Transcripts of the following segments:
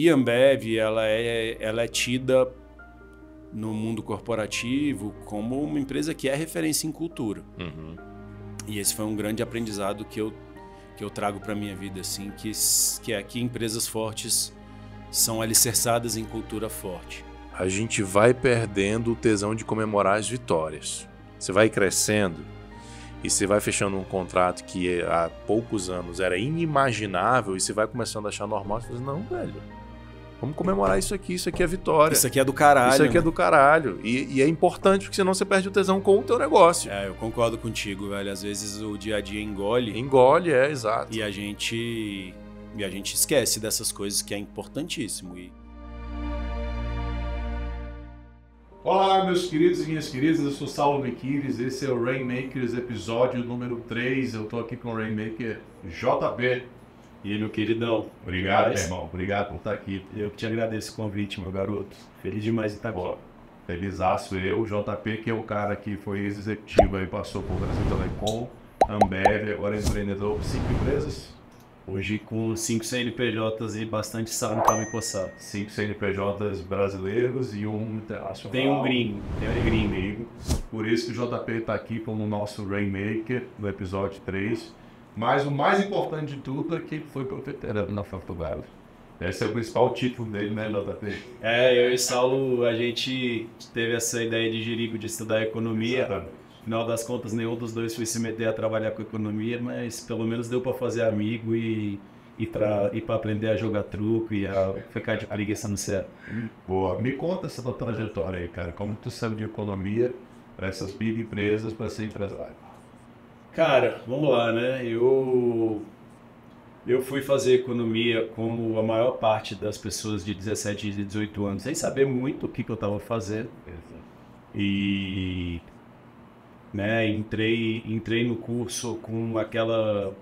E Ambev, ela é, ela é tida no mundo corporativo como uma empresa que é referência em cultura. Uhum. E esse foi um grande aprendizado que eu, que eu trago para minha vida, assim, que, que é que empresas fortes são alicerçadas em cultura forte. A gente vai perdendo o tesão de comemorar as vitórias. Você vai crescendo e você vai fechando um contrato que há poucos anos era inimaginável e você vai começando a achar normal. Você fala, assim, não, velho, Vamos comemorar isso aqui, isso aqui é vitória. Isso aqui é do caralho. Isso aqui é né? é do caralho. E, e, é importante, porque senão você perde o tesão com o teu negócio. É, eu concordo contigo, velho. Às vezes o dia a dia engole. Engole, é, exato. E a gente. E a gente esquece dessas coisas que é importantíssimo. E... Olá, meus queridos e minhas queridas, eu sou Saulo Miquiles, esse é o Rainmakers episódio número 3. Eu tô aqui com o Rainmaker JB. E meu queridão, obrigado, obrigado meu irmão. Obrigado por estar aqui. Eu que te agradeço o convite, meu garoto. Feliz demais de estar aqui. aço eu, JP, que é o cara que foi executivo e passou por Brasil Telecom, Ambev, agora é empreendedor, cinco empresas. Hoje com cinco CNPJs e bastante saldo para me coçar. Cinco CNPJs brasileiros e um internacional. Tem um gringo. Tem um gringo. Por isso que o JP está aqui como nosso Rainmaker no episódio 3 mas o mais importante de tudo é que ele foi profeterano na faculdade. Esse é o principal título dele, né, JP? É, eu e Saulo, a gente teve essa ideia de Jerico de estudar economia. Exatamente. Final das contas, nenhum dos dois foi se meter a trabalhar com economia, mas pelo menos deu para fazer amigo e e para e pra aprender a jogar truco e a ficar de preguiça no céu. Boa. Me conta essa tua trajetória aí, cara. Como tu saiu de economia para essas big empresas, para ser empresário? Cara, vamos lá, né? Eu eu fui fazer economia como a maior parte das pessoas de 17 e 18 anos, sem saber muito o que, que eu estava fazendo. E né, entrei, entrei no curso com aquela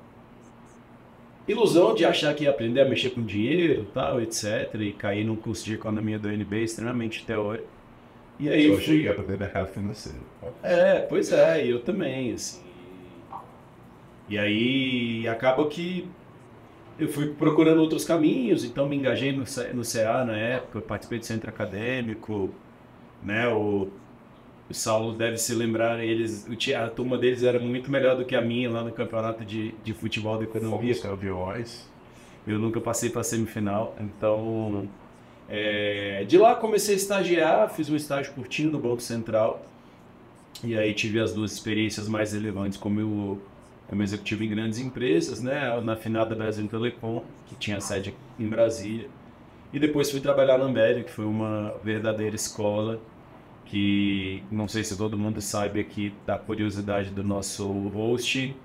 ilusão de achar que ia aprender a mexer com dinheiro, tal, etc, e caí num curso de economia do NB extremamente teórico. E aí, eu fui... aprender mercado financeiro. É, pois é, eu também, assim. E aí acaba que eu fui procurando outros caminhos, então me engajei no, no CA na época, participei do centro acadêmico, né? O, o Saulo deve se lembrar, eles, a turma deles era muito melhor do que a minha lá no campeonato de, de futebol da economia. Fomos eu nunca passei para semifinal, então é, de lá comecei a estagiar, fiz um estágio curtinho no Banco Central e aí tive as duas experiências mais relevantes como eu é uma executivo em grandes empresas, né? Na finada Brasil Telecom, que tinha sede em Brasília. E depois fui trabalhar na Ambev, que foi uma verdadeira escola, que não sei se todo mundo sabe aqui da curiosidade do nosso host,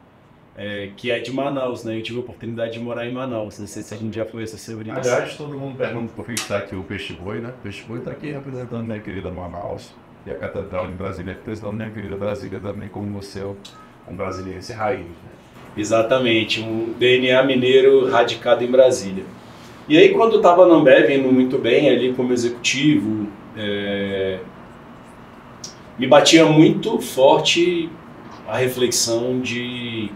é, que é de Manaus, né? Eu tive a oportunidade de morar em Manaus, não sei se a gente já foi essa sobre Aliás, isso. Aliás, todo mundo pergunta por que está aqui o Peixe Boi, né? O Peixe Boi está aqui representando minha querida Manaus e a Catedral de Brasília, representando minha querida Brasília também, como você é um brasiliense raiz. Né? Exatamente, um DNA mineiro radicado em Brasília. E aí quando eu estava na Ambev indo muito bem ali como executivo, é... me batia muito forte a reflexão de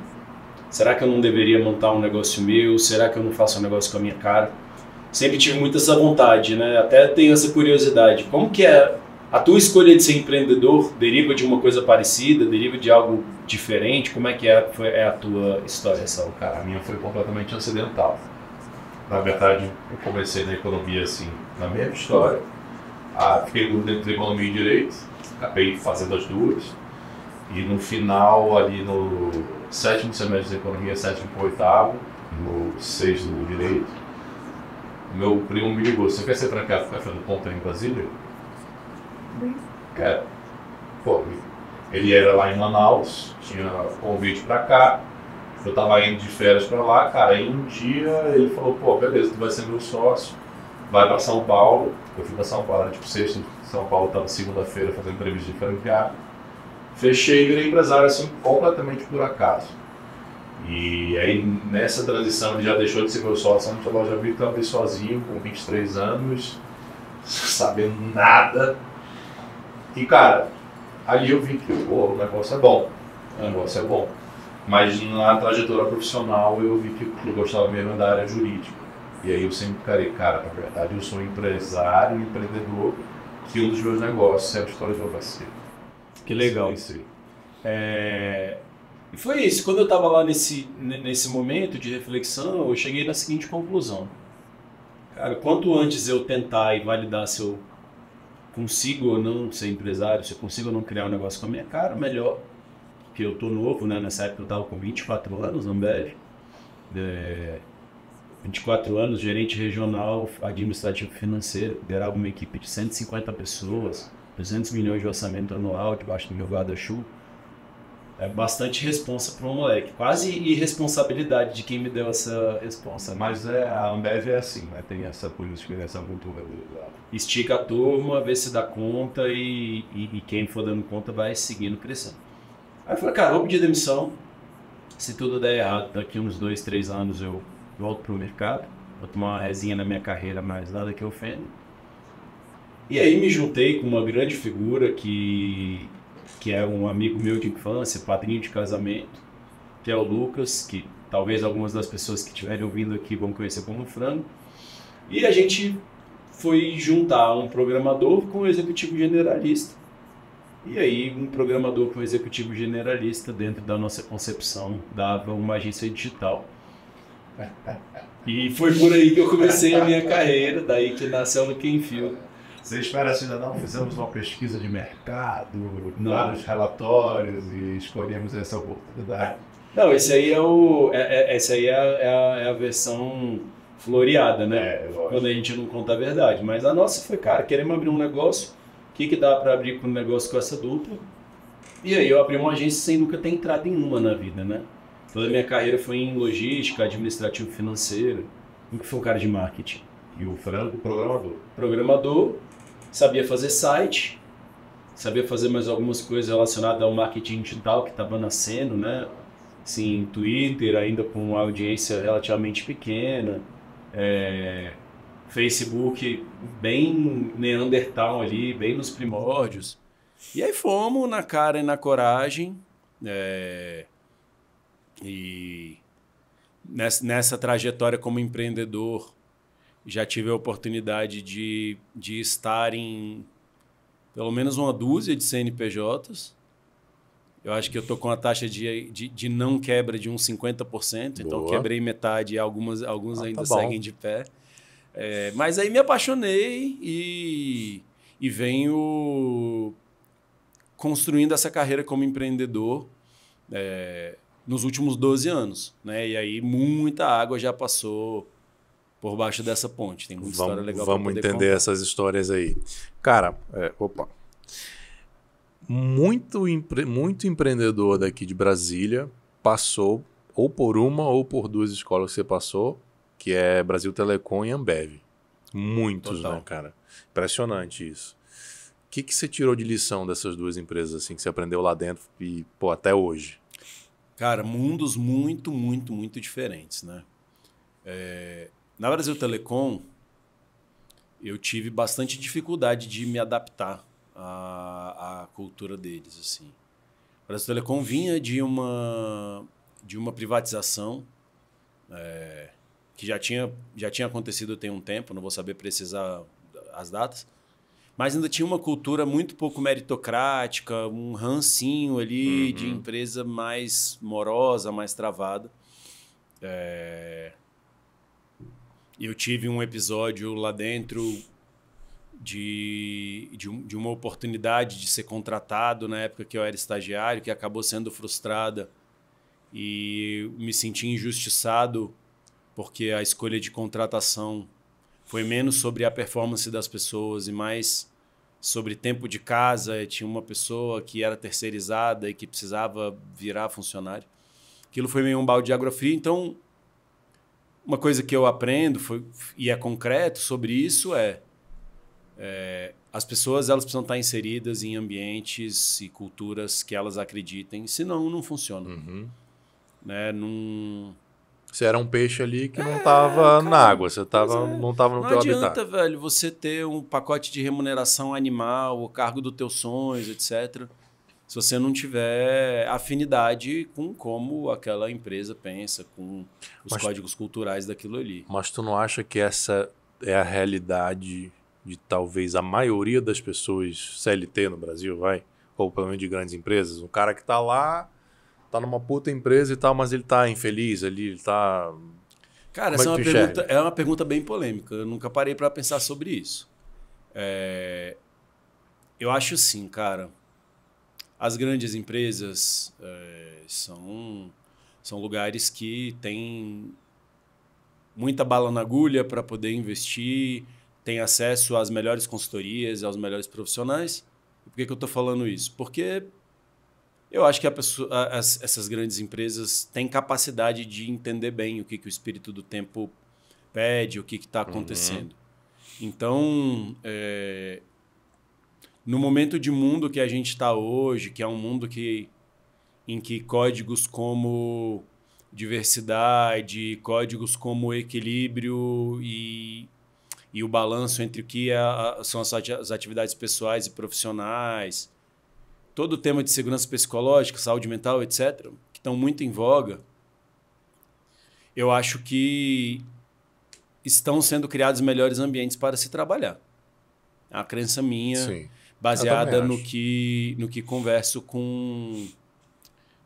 será que eu não deveria montar um negócio meu? Será que eu não faço um negócio com a minha cara? Sempre tive muito essa vontade, né? Até tenho essa curiosidade. Como que é a tua escolha de ser empreendedor deriva de uma coisa parecida, deriva de algo diferente? Como é que é, foi, é a tua história, Saul? Cara, a minha foi completamente acidental. Na verdade, eu comecei na economia assim, na mesma história. Ah, fiquei dentro de economia e direito, acabei fazendo as duas. E no final, ali no sétimo semestre de economia, sétimo para oitavo, no sexto do direito, meu primo me ligou: Você quer ser franqueado do Café do Ponto em Brasília? Cara, é, pô, ele era lá em Manaus, tinha convite pra cá, eu tava indo de férias pra lá, cara, aí um dia ele falou, pô, beleza, tu vai ser meu sócio, vai pra São Paulo, eu fui pra São Paulo, era tipo sexta, São Paulo tava segunda-feira fazendo entrevista de franqueado, fechei e virei empresário assim, completamente por acaso. E aí nessa transição ele já deixou de ser meu sócio, a loja Vitor abri sozinho com 23 anos, sabendo nada, e, cara, ali eu vi que, pô, o negócio é bom. O é. negócio é bom. Mas na trajetória profissional eu vi que eu gostava mesmo da área jurídica. E aí eu sempre encarei, cara, na verdade eu sou empresário, empreendedor, que um dos meus negócios é a história de advocacia. Que legal. Sim, é... E foi isso. Quando eu estava lá nesse, nesse momento de reflexão, eu cheguei na seguinte conclusão. Cara, quanto antes eu tentar e validar se eu consigo ou não ser empresário, se eu consigo ou não criar um negócio com a minha cara, melhor. Porque eu tô novo, né? Nessa época eu tava com 24 anos, Ambev. É, 24 anos, gerente regional, administrativo financeiro, liderava uma equipe de 150 pessoas, 200 milhões de orçamento anual debaixo do meu guarda-chuva é bastante responsa para um moleque. Quase irresponsabilidade de quem me deu essa responsa. Mas é, a Ambev é assim, né? tem essa política, essa cultura. Estica a turma, vê se dá conta e, e, e quem for dando conta vai seguindo crescendo. Aí eu falei, cara, vou pedir demissão. Se tudo der errado, daqui uns dois, três anos eu volto para o mercado. Vou tomar uma resinha na minha carreira, mas nada que ofenda. E aí me juntei com uma grande figura que que é um amigo meu de infância, padrinho de casamento, que é o Lucas, que talvez algumas das pessoas que estiverem ouvindo aqui vão conhecer como Frango. E a gente foi juntar um programador com um executivo generalista. E aí, um programador com um executivo generalista, dentro da nossa concepção, dava uma agência digital. E foi por aí que eu comecei a minha carreira, daí que nasceu no Kenfield. Vocês espera cidadão assim, não fizemos uma pesquisa de mercado, vários relatórios e escolhemos essa oportunidade. Não, esse aí é o. É, é esse aí é, é a, é a versão floreada, né? É, Quando a gente não conta a verdade. Mas a nossa foi, cara, queremos abrir um negócio. O que, que dá para abrir um negócio com essa dupla? E aí eu abri uma agência sem nunca ter entrado em uma na vida, né? Toda a minha carreira foi em logística, administrativo financeiro. Nunca fui um cara de marketing. E o Franco, programador. Programador, sabia fazer site, sabia fazer mais algumas coisas relacionadas ao marketing digital que estava nascendo, né? Sim, Twitter ainda com uma audiência relativamente pequena, é, Facebook bem neandertal ali, bem nos primórdios. E aí fomos na cara e na coragem. É, e nessa, nessa trajetória como empreendedor, já tive a oportunidade de, de estar em pelo menos uma dúzia de CNPJs. Eu acho que eu estou com a taxa de, de, de, não quebra de uns 50%, então Boa. então quebrei metade e algumas, alguns ah, tá ainda tá seguem de pé. É, mas aí me apaixonei e, e venho construindo essa carreira como empreendedor é, nos últimos 12 anos. Né? E aí muita água já passou por baixo dessa ponte. Tem muita vamos, história legal Vamos entender contar. essas histórias aí. Cara, é, opa. Muito, empre, muito empreendedor daqui de Brasília passou ou por uma ou por duas escolas que você passou, que é Brasil Telecom e Ambev. Muitos, né, Total. né, cara? Impressionante isso. O que, que você tirou de lição dessas duas empresas, assim, que você aprendeu lá dentro e, pô, até hoje? Cara, mundos muito, muito, muito diferentes, né? É, na Brasil Telecom, eu tive bastante dificuldade de me adaptar à, à cultura deles. Assim. A Brasil Telecom vinha de uma, de uma privatização é, que já tinha, já tinha acontecido tem um tempo, não vou saber precisar as datas, mas ainda tinha uma cultura muito pouco meritocrática, um rancinho ali uhum. de empresa mais morosa, mais travada. É, eu tive um episódio lá dentro de, de, de, uma oportunidade de ser contratado na época que eu era estagiário, que acabou sendo frustrada e me senti injustiçado porque a escolha de contratação foi menos sobre a performance das pessoas e mais sobre tempo de casa. Tinha uma pessoa que era terceirizada e que precisava virar funcionário. Aquilo foi meio um balde de água fria, então uma coisa que eu aprendo foi, e é concreto sobre isso é, é, as pessoas elas precisam estar inseridas em ambientes e culturas que elas acreditem, senão não funciona. Uhum. Né? Num... Você era um peixe ali que é, não estava na água, você tava, é. não estava no não teu adianta, habitat. Não adianta, velho, você ter um pacote de remuneração animal, o cargo dos teus sonhos, etc se você não tiver afinidade com como aquela empresa pensa, com os mas, códigos culturais daquilo ali. Mas tu não acha que essa é a realidade de talvez a maioria das pessoas CLT no Brasil, vai? Ou pelo menos de grandes empresas? Um cara que está lá, está numa puta empresa e tal, mas ele está infeliz ali, ele está Cara, Como é essa é, uma pergunta, é uma pergunta bem polêmica. Eu nunca parei para pensar sobre isso. É... Eu acho sim, cara. As grandes empresas é, são, são lugares que têm muita bala na agulha para poder investir, têm acesso às melhores consultorias, aos melhores profissionais. por que, que eu estou falando isso? Porque eu acho que pessoa, as, essas grandes empresas têm capacidade de entender bem o que, que o espírito do tempo pede, o que está uhum. acontecendo. Uhum. Então, é, no momento de mundo que a gente está hoje, que é um mundo que, em que códigos como diversidade, códigos como equilíbrio e, e o balanço entre o que é são as, atividades pessoais e profissionais, todo o tema de segurança psicológica, saúde mental, etc., que estão muito em voga, eu acho que estão sendo criados melhores ambientes para se trabalhar. É crença minha. Sim baseada no que, no que converso com,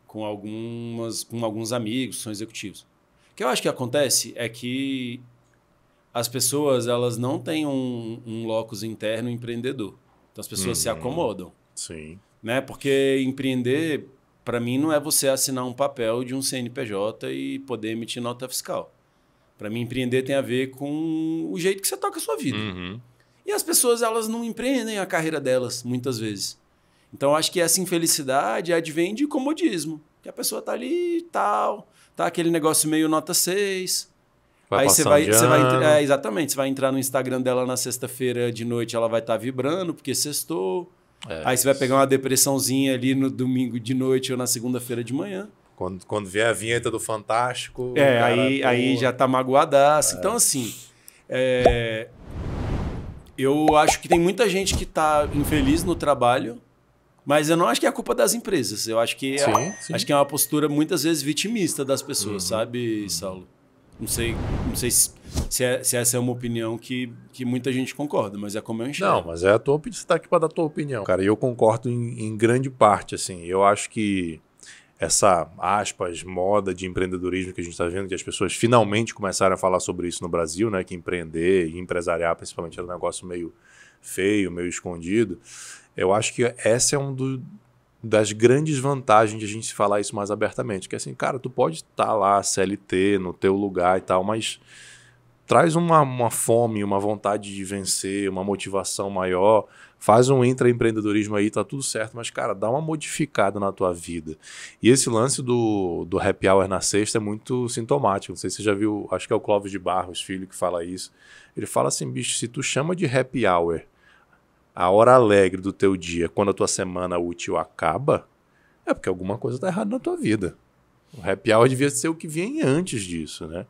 com, algumas, com alguns amigos, são executivos. O que eu acho que acontece é que as pessoas elas não têm um, um locus interno empreendedor. Então as pessoas uhum. se acomodam. Sim. Né? Porque empreender, para mim, não é você assinar um papel de um CNPJ e poder emitir nota fiscal. Para mim, empreender tem a ver com o jeito que você toca a sua vida. Uhum. E as pessoas elas não empreendem a carreira delas, muitas vezes. Então acho que essa infelicidade advém de comodismo. Que a pessoa tá ali tal, tá aquele negócio meio nota 6. Vai aí você vai, você vai né? é, exatamente, você vai entrar no Instagram dela na sexta-feira de noite, ela vai estar tá vibrando porque sextou. É, aí você vai pegar uma depressãozinha ali no domingo de noite ou na segunda-feira de manhã. Quando, quando vier a vinheta do Fantástico. É, aí, aí já tá magoadaço. É. Então, assim, é, eu acho que tem muita gente que está infeliz no trabalho, mas eu não acho que é a culpa das empresas. Eu acho que é sim, é, sim. acho que é uma postura muitas vezes vitimista das pessoas, uhum. sabe, Saulo? Não sei, não sei se, é, se, essa é uma opinião que, que muita gente concorda, mas é como eu enxergo. Não, mas é a tua opinião, está aqui para dar a tua opinião. Cara, eu concordo em, em grande parte, assim. Eu acho que essa, aspas, moda de empreendedorismo que a gente está vendo, que as pessoas finalmente começaram a falar sobre isso no Brasil, né? Que empreender e empresariar, principalmente, era um negócio meio feio, meio escondido. Eu acho que essa é um do, das grandes vantagens de a gente falar isso mais abertamente. Que assim, cara, tu pode estar tá lá, CLT, no teu lugar e tal, mas traz uma, uma fome, uma vontade de vencer, uma motivação maior Faz um intraempreendedorismo aí, tá tudo certo, mas, cara, dá uma modificada na tua vida. E esse lance do, do happy hour na sexta é muito sintomático. Não sei se você já viu, acho que é o Clóvis de Barros, filho, que fala isso. Ele fala assim, bicho, se tu chama de happy hour a hora alegre do teu dia quando a tua semana útil acaba, é porque alguma coisa tá errada na tua vida. O happy hour devia ser o que vem antes disso, né?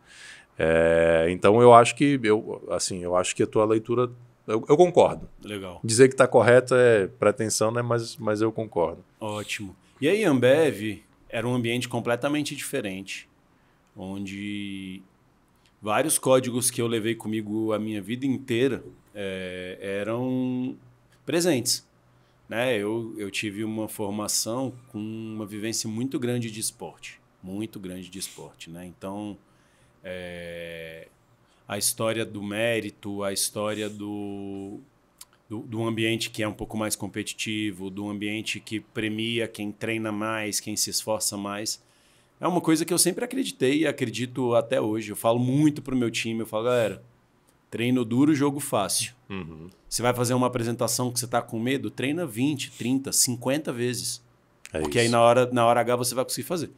É, então eu acho que eu, assim, eu acho que a tua leitura eu, eu concordo. Legal. Dizer que está correto é pretensão, né? Mas, mas eu concordo. Ótimo. E aí, Ambev era um ambiente completamente diferente, onde vários códigos que eu levei comigo a minha vida inteira é, eram presentes. Né? Eu, eu tive uma formação com uma vivência muito grande de esporte, muito grande de esporte. Né? Então, é, a história do mérito, a história do, do, do, ambiente que é um pouco mais competitivo, do ambiente que premia quem treina mais, quem se esforça mais. É uma coisa que eu sempre acreditei e acredito até hoje. Eu falo muito pro meu time, eu falo, galera, treino duro, jogo fácil. Uhum. Você vai fazer uma apresentação que você tá com medo, treina 20, 30, 50 vezes. É porque isso. aí na hora, na hora H você vai conseguir fazer.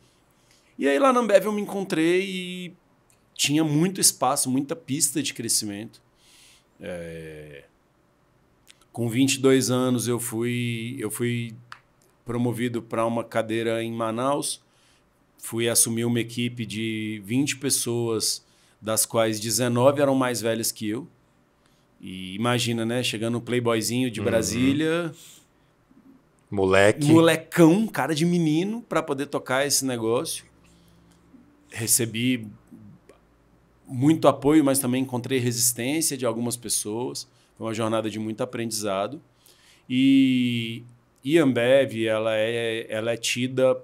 E aí lá na Ambev eu me encontrei e tinha muito espaço, muita pista de crescimento. É... Com 22 anos eu fui, eu fui promovido para uma cadeira em Manaus, fui assumir uma equipe de 20 pessoas, das quais 19 eram mais velhas que eu. E imagina, né? Chegando no playboyzinho de uhum. Brasília. Moleque. Molecão, cara de menino, para poder tocar esse negócio. Recebi muito apoio, mas também encontrei resistência de algumas pessoas. Foi uma jornada de muito aprendizado. E, e Ambev, ela é, ela é tida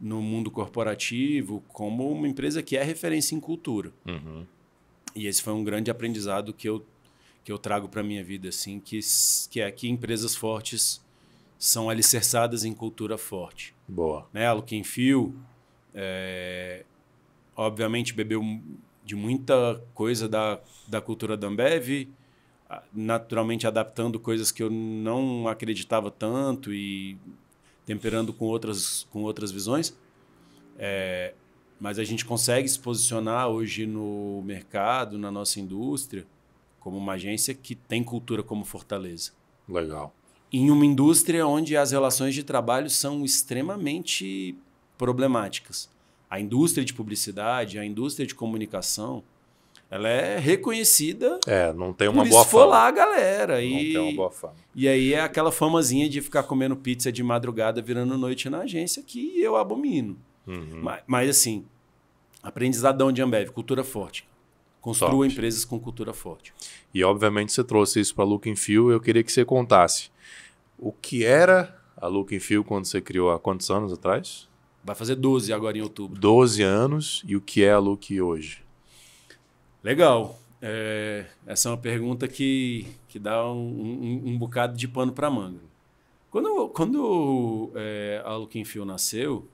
no mundo corporativo como uma empresa que é referência em cultura. Uhum. E esse foi um grande aprendizado que eu, que eu trago para a minha vida, assim, que, que é que empresas fortes são alicerçadas em cultura forte. Boa. Né? A Luquinfio, é, eh, obviamente, bebeu de muita coisa da, da cultura da Ambev, naturalmente adaptando coisas que eu não acreditava tanto e temperando com outras, com outras visões. É, mas a gente consegue se posicionar hoje no mercado, na nossa indústria, como uma agência que tem cultura como fortaleza. Legal. Em uma indústria onde as relações de trabalho são extremamente problemáticas a indústria de publicidade, a indústria de comunicação, ela é reconhecida. É, não tem uma por boa fama. lá, galera. Não e, tem uma boa fama. E aí é aquela famazinha de ficar comendo pizza de madrugada, virando noite na agência, que eu abomino. Uhum. Mas, mas, assim, aprendizadão de Ambev, cultura forte. Construa Top. empresas com cultura forte. E obviamente você trouxe isso para a Look Feel, eu queria que você contasse o que era a Look Feel quando você criou há quantos anos atrás? Vai fazer 12 agora em outubro. 12 anos e o que é a Luke hoje? Legal. É, essa é uma pergunta que, que dá um, um, um bocado de pano para manga. Quando, quando é, a Luke Infio nasceu,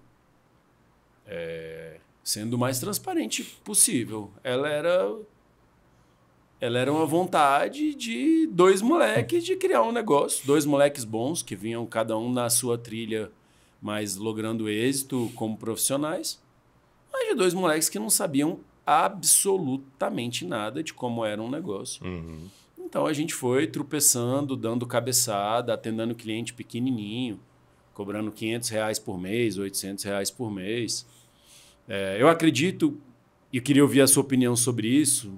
é, sendo o mais transparente possível, ela era ela era uma vontade de dois moleques de criar um negócio, dois moleques bons que vinham cada um na sua trilha mas logrando êxito como profissionais, mas de dois moleques que não sabiam absolutamente nada de como era um negócio. Uhum. Então a gente foi tropeçando, dando cabeçada, atendendo cliente pequenininho, cobrando 500 reais por mês, 800 reais por mês. É, eu acredito, e queria ouvir a sua opinião sobre isso,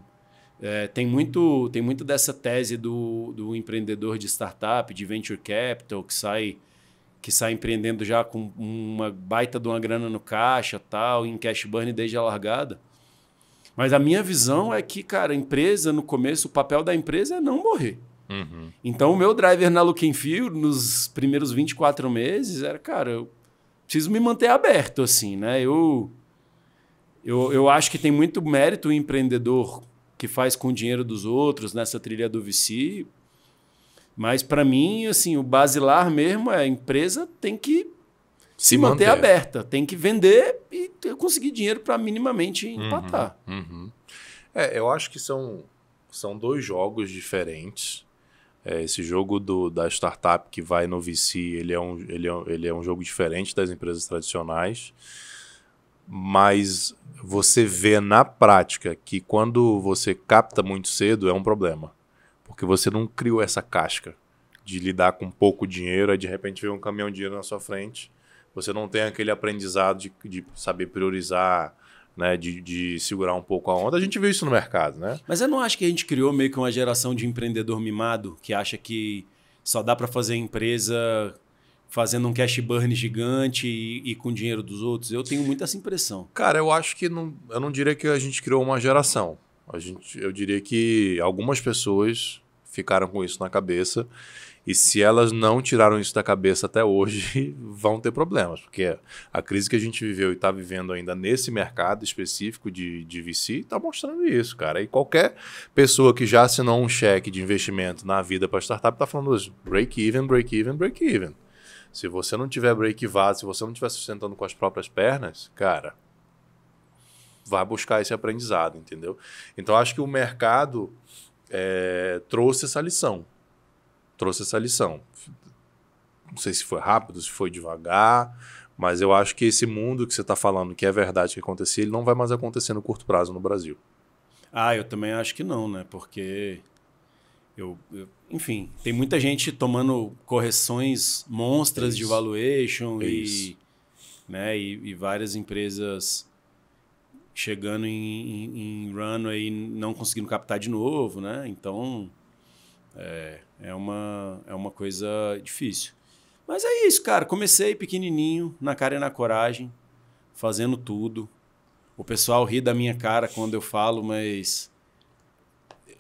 é, tem, muito, tem muito dessa tese do, do empreendedor de startup, de venture capital, que sai que sai empreendendo já com uma baita de uma grana no caixa, tal, em cash burn desde a largada. Mas a minha visão é que, cara, empresa, no começo, o papel da empresa é não morrer. Uhum. Então, o meu driver na Look field nos primeiros 24 meses, era, cara, eu preciso me manter aberto, assim, né? Eu, eu, eu acho que tem muito mérito o empreendedor que faz com o dinheiro dos outros nessa trilha do VC, mas para mim, assim, o basilar mesmo é a empresa tem que se manter, manter. aberta, tem que vender e conseguir dinheiro para minimamente uhum, empatar. Uhum, uhum. É, eu acho que são, são dois jogos diferentes. É, esse jogo do, da startup que vai no VC, ele é, um, ele, é, ele é um jogo diferente das empresas tradicionais. Mas você vê na prática que quando você capta muito cedo é um problema. Porque você não criou essa casca de lidar com pouco dinheiro, aí de repente vem um caminhão de dinheiro na sua frente, você não tem aquele aprendizado de, de saber priorizar, né, de, de, segurar um pouco a onda. A gente viu isso no mercado, né? Mas eu não acho que a gente criou meio que uma geração de empreendedor mimado que acha que só dá para fazer empresa fazendo um cash burn gigante e, e, com dinheiro dos outros. Eu tenho muita essa impressão. Cara, eu acho que não, eu não diria que a gente criou uma geração. A gente, eu diria que algumas pessoas ficaram com isso na cabeça. E se elas não tiraram isso da cabeça até hoje, vão ter problemas, porque a crise que a gente viveu e está vivendo ainda nesse mercado específico de, de VC está mostrando isso, cara. E qualquer pessoa que já assinou um cheque de investimento na vida para startup está falando isso: break-even, break-even, break-even. Se você não tiver break-vado, se você não estiver sustentando com as próprias pernas, cara, vai buscar esse aprendizado, entendeu? Então acho que o mercado é, trouxe essa lição. Trouxe essa lição. Não sei se foi rápido, se foi devagar, mas eu acho que esse mundo que você está falando que é verdade que acontecia, ele não vai mais acontecer no curto prazo no Brasil. Ah, eu também acho que não, né? Porque eu, eu enfim, tem muita gente tomando correções monstras é de valuation é e, né, e, e várias empresas chegando em, em, em runway não conseguindo captar de novo, né? Então é, é, uma, é uma coisa difícil. Mas é isso, cara. Comecei pequenininho, na cara e na coragem, fazendo tudo. O pessoal ri da minha cara quando eu falo, mas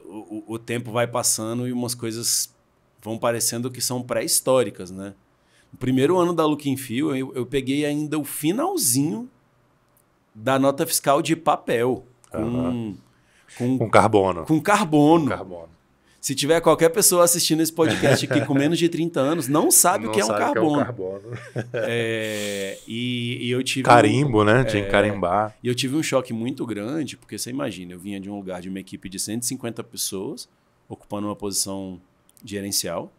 o, o, o tempo vai passando e umas coisas vão parecendo que são pré-históricas, né? No primeiro ano da Look and Feel, eu, eu peguei ainda o finalzinho da nota fiscal de papel. Com, uhum. com, com, carbono. com, carbono. Com carbono. Se tiver qualquer pessoa assistindo esse podcast aqui com menos de 30 anos, não sabe não é o que, é um carbono. que é um carbono. é, e, e, eu tive. Carimbo, um, né? Tinha que é, carimbar. E eu tive um choque muito grande, porque você imagina, eu vinha de um lugar de uma equipe de 150 pessoas, ocupando uma posição gerencial.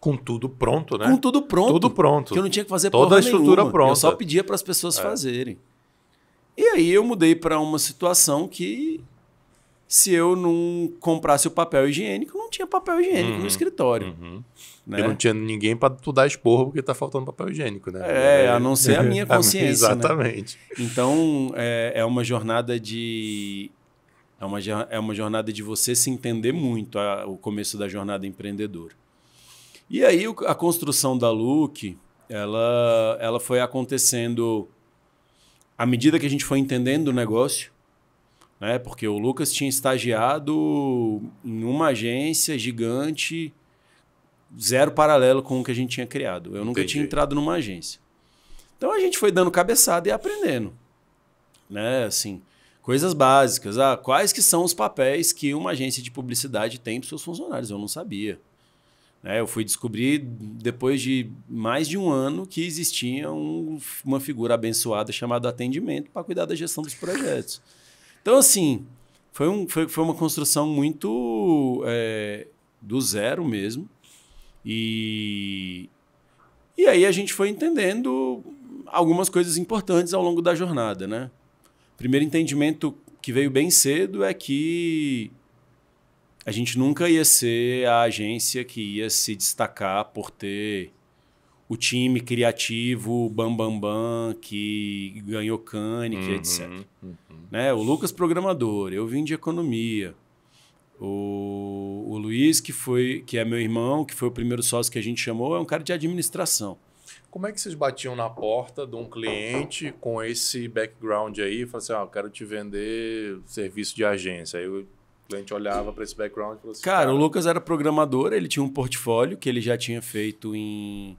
Com tudo pronto, né? Com tudo pronto. Tudo pronto. Que eu não tinha que fazer Toda a estrutura nenhuma. pronta. Eu só pedia para as pessoas é. fazerem. E aí eu mudei para uma situação que se eu não comprasse o papel higiênico, não tinha papel higiênico uhum, no escritório. Uhum. Né? Eu não tinha ninguém para tu dar esporro porque tá faltando papel higiênico, né? É, a não ser a é. minha consciência. Né? Exatamente. Né? Então, é, é, uma jornada de. É uma, é uma jornada de você se entender muito, a, o começo da jornada empreendedora. E aí, a construção da Look, ela, ela foi acontecendo à medida que a gente foi entendendo o negócio, né? Porque o Lucas tinha estagiado em uma agência gigante, zero paralelo com o que a gente tinha criado. Eu Entendi. nunca tinha entrado numa agência. Então a gente foi dando cabeçada e aprendendo, né? Assim, coisas básicas. Ah, quais que são os papéis que uma agência de publicidade tem para seus funcionários? Eu não sabia. É, eu fui descobrir depois de mais de um ano que existia um, uma figura abençoada chamada atendimento para cuidar da gestão dos projetos. Então, assim, foi, um, foi, foi uma construção muito é, do zero mesmo. E, e aí a gente foi entendendo algumas coisas importantes ao longo da jornada. Né? Primeiro entendimento que veio bem cedo é que a gente nunca ia ser a agência que ia se destacar por ter o time criativo bam bam bam que ganhou Cannes, uhum, etc. Uhum. Né? O Lucas programador, eu vim de economia. O, o Luiz que foi que é meu irmão, que foi o primeiro sócio que a gente chamou, é um cara de administração. Como é que vocês batiam na porta de um cliente com esse background aí? Falaram assim, ah, eu quero te vender serviço de agência. Aí o cliente olhava para esse background e falou assim. Cara, cara, o Lucas era programador, ele tinha um portfólio que ele já tinha feito em,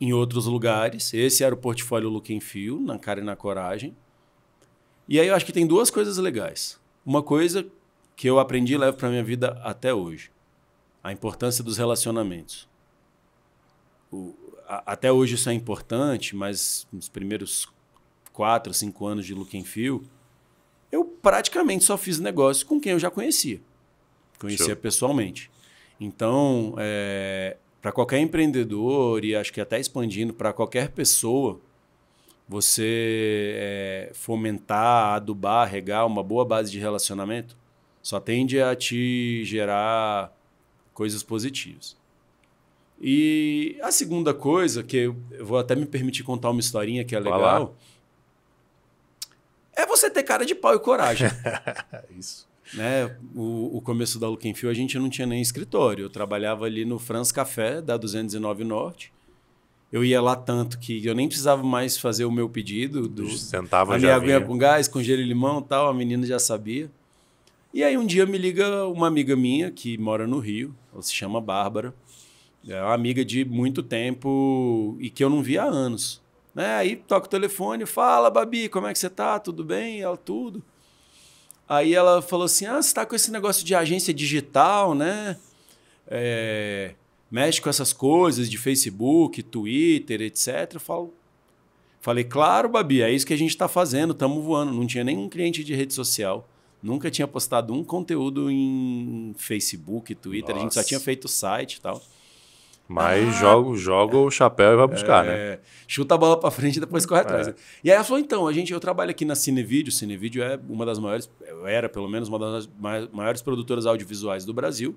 em outros lugares. Esse era o portfólio Look and Feel, na cara e na coragem. E aí eu acho que tem duas coisas legais. Uma coisa que eu aprendi e levo para minha vida até hoje. A importância dos relacionamentos. O, a, até hoje isso é importante, mas nos primeiros quatro, cinco anos de Look and Feel, eu praticamente só fiz negócio com quem eu já conhecia. Conhecia Show. pessoalmente. Então, é, eh, para qualquer empreendedor, e acho que até expandindo, para qualquer pessoa, você é, fomentar, adubar, regar uma boa base de relacionamento só tende a te gerar coisas positivas. E a segunda coisa, que eu vou até me permitir contar uma historinha que é legal é você ter cara de pau e coragem. Isso. Né? O, o, começo da Look Fio a gente não tinha nem escritório. Eu trabalhava ali no France Café, da 209 Norte. Eu ia lá tanto que eu nem precisava mais fazer o meu pedido. Do, Sentava ali, já aguinha com gás, com gelo e limão tal, a menina já sabia. E aí um dia me liga uma amiga minha que mora no Rio, ela se chama Bárbara. É uma amiga de muito tempo e que eu não via há anos. Né? Aí toca o telefone, fala, Babi, como é que você tá? Tudo bem? Ela, tudo. Aí ela falou assim: ah, você tá com esse negócio de agência digital, né? É, mexe com essas coisas de Facebook, Twitter, etc. Eu falo, falei, claro, Babi, é isso que a gente está fazendo, estamos voando. Não tinha nenhum cliente de rede social. Nunca tinha postado um conteúdo em Facebook, Twitter, Nossa. a gente só tinha feito site e tal. Mas ah, joga, joga é, o chapéu e vai buscar, né? é, né? Chuta a bola para frente e depois corre é. atrás. É. E aí ela falou: então, a gente, eu trabalho aqui na Cinevídeo. Cinevídeo é uma das maiores, era pelo menos uma das maiores produtoras audiovisuais do Brasil.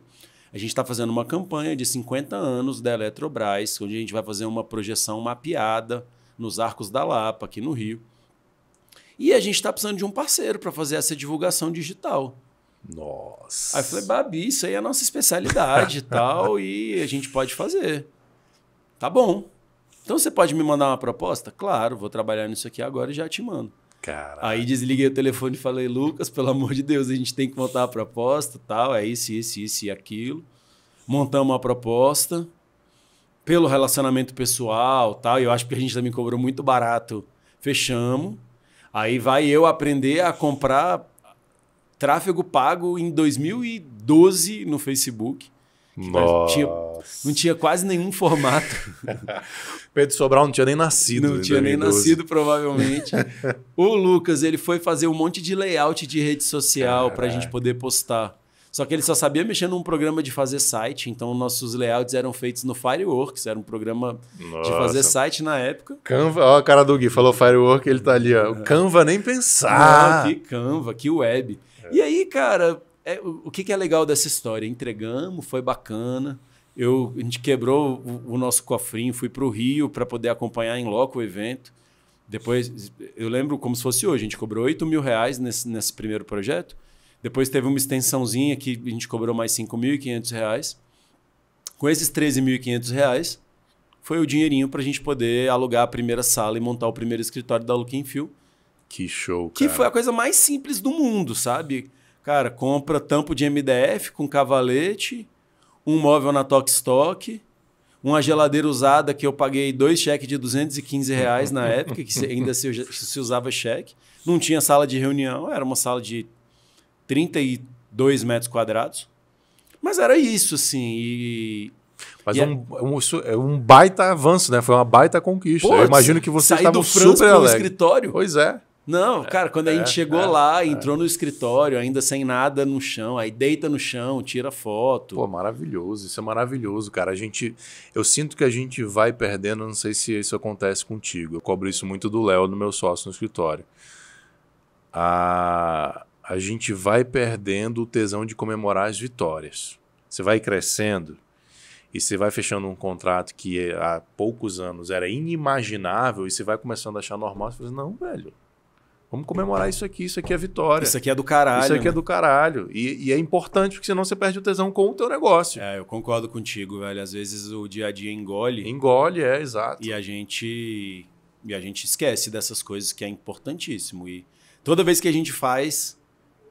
A gente está fazendo uma campanha de 50 anos da Eletrobras, onde a gente vai fazer uma projeção mapeada nos Arcos da Lapa, aqui no Rio. E a gente está precisando de um parceiro para fazer essa divulgação digital. Nossa. Aí eu falei, Babi, isso aí é a nossa especialidade e tal, e a gente pode fazer. Tá bom. Então você pode me mandar uma proposta? Claro, vou trabalhar nisso aqui agora e já te mando. Cara. Aí desliguei o telefone e falei, Lucas, pelo amor de Deus, a gente tem que montar a proposta, tal, é isso, isso, isso e aquilo. Montamos uma proposta pelo relacionamento pessoal, tal, e eu acho que a gente também cobrou muito barato. Fechamos. Aí vai eu aprender a comprar tráfego pago em 2012 no Facebook. Não tinha, não tinha quase nenhum formato. Pedro Sobral não tinha nem nascido. Não tinha 2012. nem nascido, provavelmente. o Lucas, ele foi fazer um monte de layout de rede social para a gente poder postar. Só que ele só sabia mexer num programa de fazer site, então nossos layouts eram feitos no Fireworks, era um programa Nossa. de fazer site na época. Canva, ó, a cara do Gui falou Fireworks, ele tá ali, ó. O é. Canva nem pensar. que Canva, que web. E aí, cara, é, o, o que, que, é legal dessa história? Entregamos, foi bacana. Eu, a gente quebrou o, o nosso cofrinho, fui para o Rio para poder acompanhar em loco o evento. Depois, eu lembro como se fosse hoje, a gente cobrou 8 mil reais nesse, nesse primeiro projeto. Depois teve uma extensãozinha que a gente cobrou mais 5.500 reais. Com esses 13.500 reais, foi o dinheirinho para a gente poder alugar a primeira sala e montar o primeiro escritório da Looking Field que show, cara. Que foi a coisa mais simples do mundo, sabe? Cara, compra tampo de MDF com cavalete, um móvel na Tok Stock, uma geladeira usada que eu paguei dois cheques de 215 reais na época, que ainda se, usava cheque. Não tinha sala de reunião, era uma sala de 32 metros quadrados. Mas era isso, assim. E mas é um, um, é um, baita avanço, né? Foi uma baita conquista. Pô, Eu imagino que você estava super do escritório. Pois é. Não, cara, quando a gente é, chegou é, lá, é. entrou no escritório, ainda sem nada no chão, aí deita no chão, tira foto. Pô, maravilhoso, isso é maravilhoso, cara. A gente, eu sinto que a gente vai perdendo, não sei se isso acontece contigo. Eu cobro isso muito do Léo, do meu sócio no escritório. A, a gente vai perdendo o tesão de comemorar as vitórias. Você vai crescendo e você vai fechando um contrato que há poucos anos era inimaginável e você vai começando a achar normal, você fala, assim, não, velho Vamos comemorar isso aqui, isso aqui é vitória. Isso aqui é do caralho. Isso aqui né? é do caralho. E, e, é importante, porque senão você perde o tesão com o teu negócio. É, eu concordo contigo, velho. Às vezes o dia a dia engole. Engole, é, exato. E a gente, e a gente esquece dessas coisas que é importantíssimo. E toda vez que a gente faz,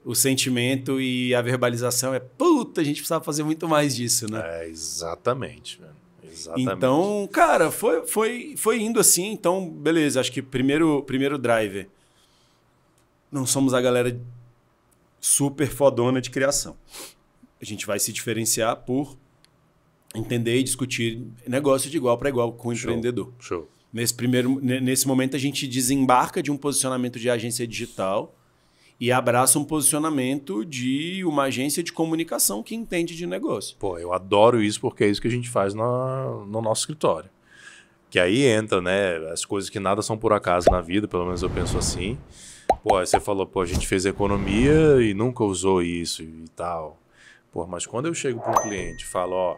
o sentimento e a verbalização é puta, a gente precisava fazer muito mais disso, né? É, exatamente, velho. Exatamente. Então, cara, foi, foi, foi indo assim. Então, beleza, acho que primeiro, primeiro driver não somos a galera super fodona de criação. A gente vai se diferenciar por entender e discutir negócio de igual para igual com o Show. empreendedor. Show. Nesse primeiro, nesse momento a gente desembarca de um posicionamento de agência digital e abraça um posicionamento de uma agência de comunicação que entende de negócio. Pô, eu adoro isso porque é isso que a gente faz na, no nosso escritório. Que aí entra, né? As coisas que nada são por acaso na vida, pelo menos eu penso assim. Pô, aí você falou, pô, a gente fez economia e nunca usou isso e tal. Pô, mas quando eu chego para um cliente e falo, ó,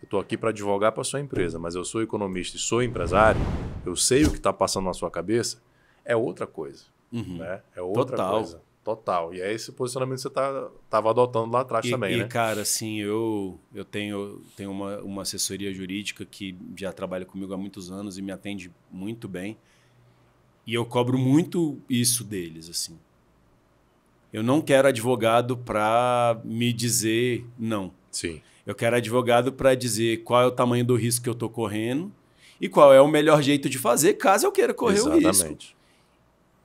eu estou aqui para advogar para sua empresa, mas eu sou economista e sou empresário, eu sei o que está passando na sua cabeça, é outra coisa. Uhum. Né? É outra Total. coisa. Total. E é esse posicionamento que você tá, tava adotando lá atrás e, também, e, né? cara, assim, eu, eu tenho, tenho uma, uma assessoria jurídica que já trabalha comigo há muitos anos e me atende muito bem. E eu cobro muito isso deles, assim. Eu não quero advogado para me dizer não. Sim. Eu quero advogado para dizer qual é o tamanho do risco que eu tô correndo e qual é o melhor jeito de fazer caso eu queira correr Exatamente. o risco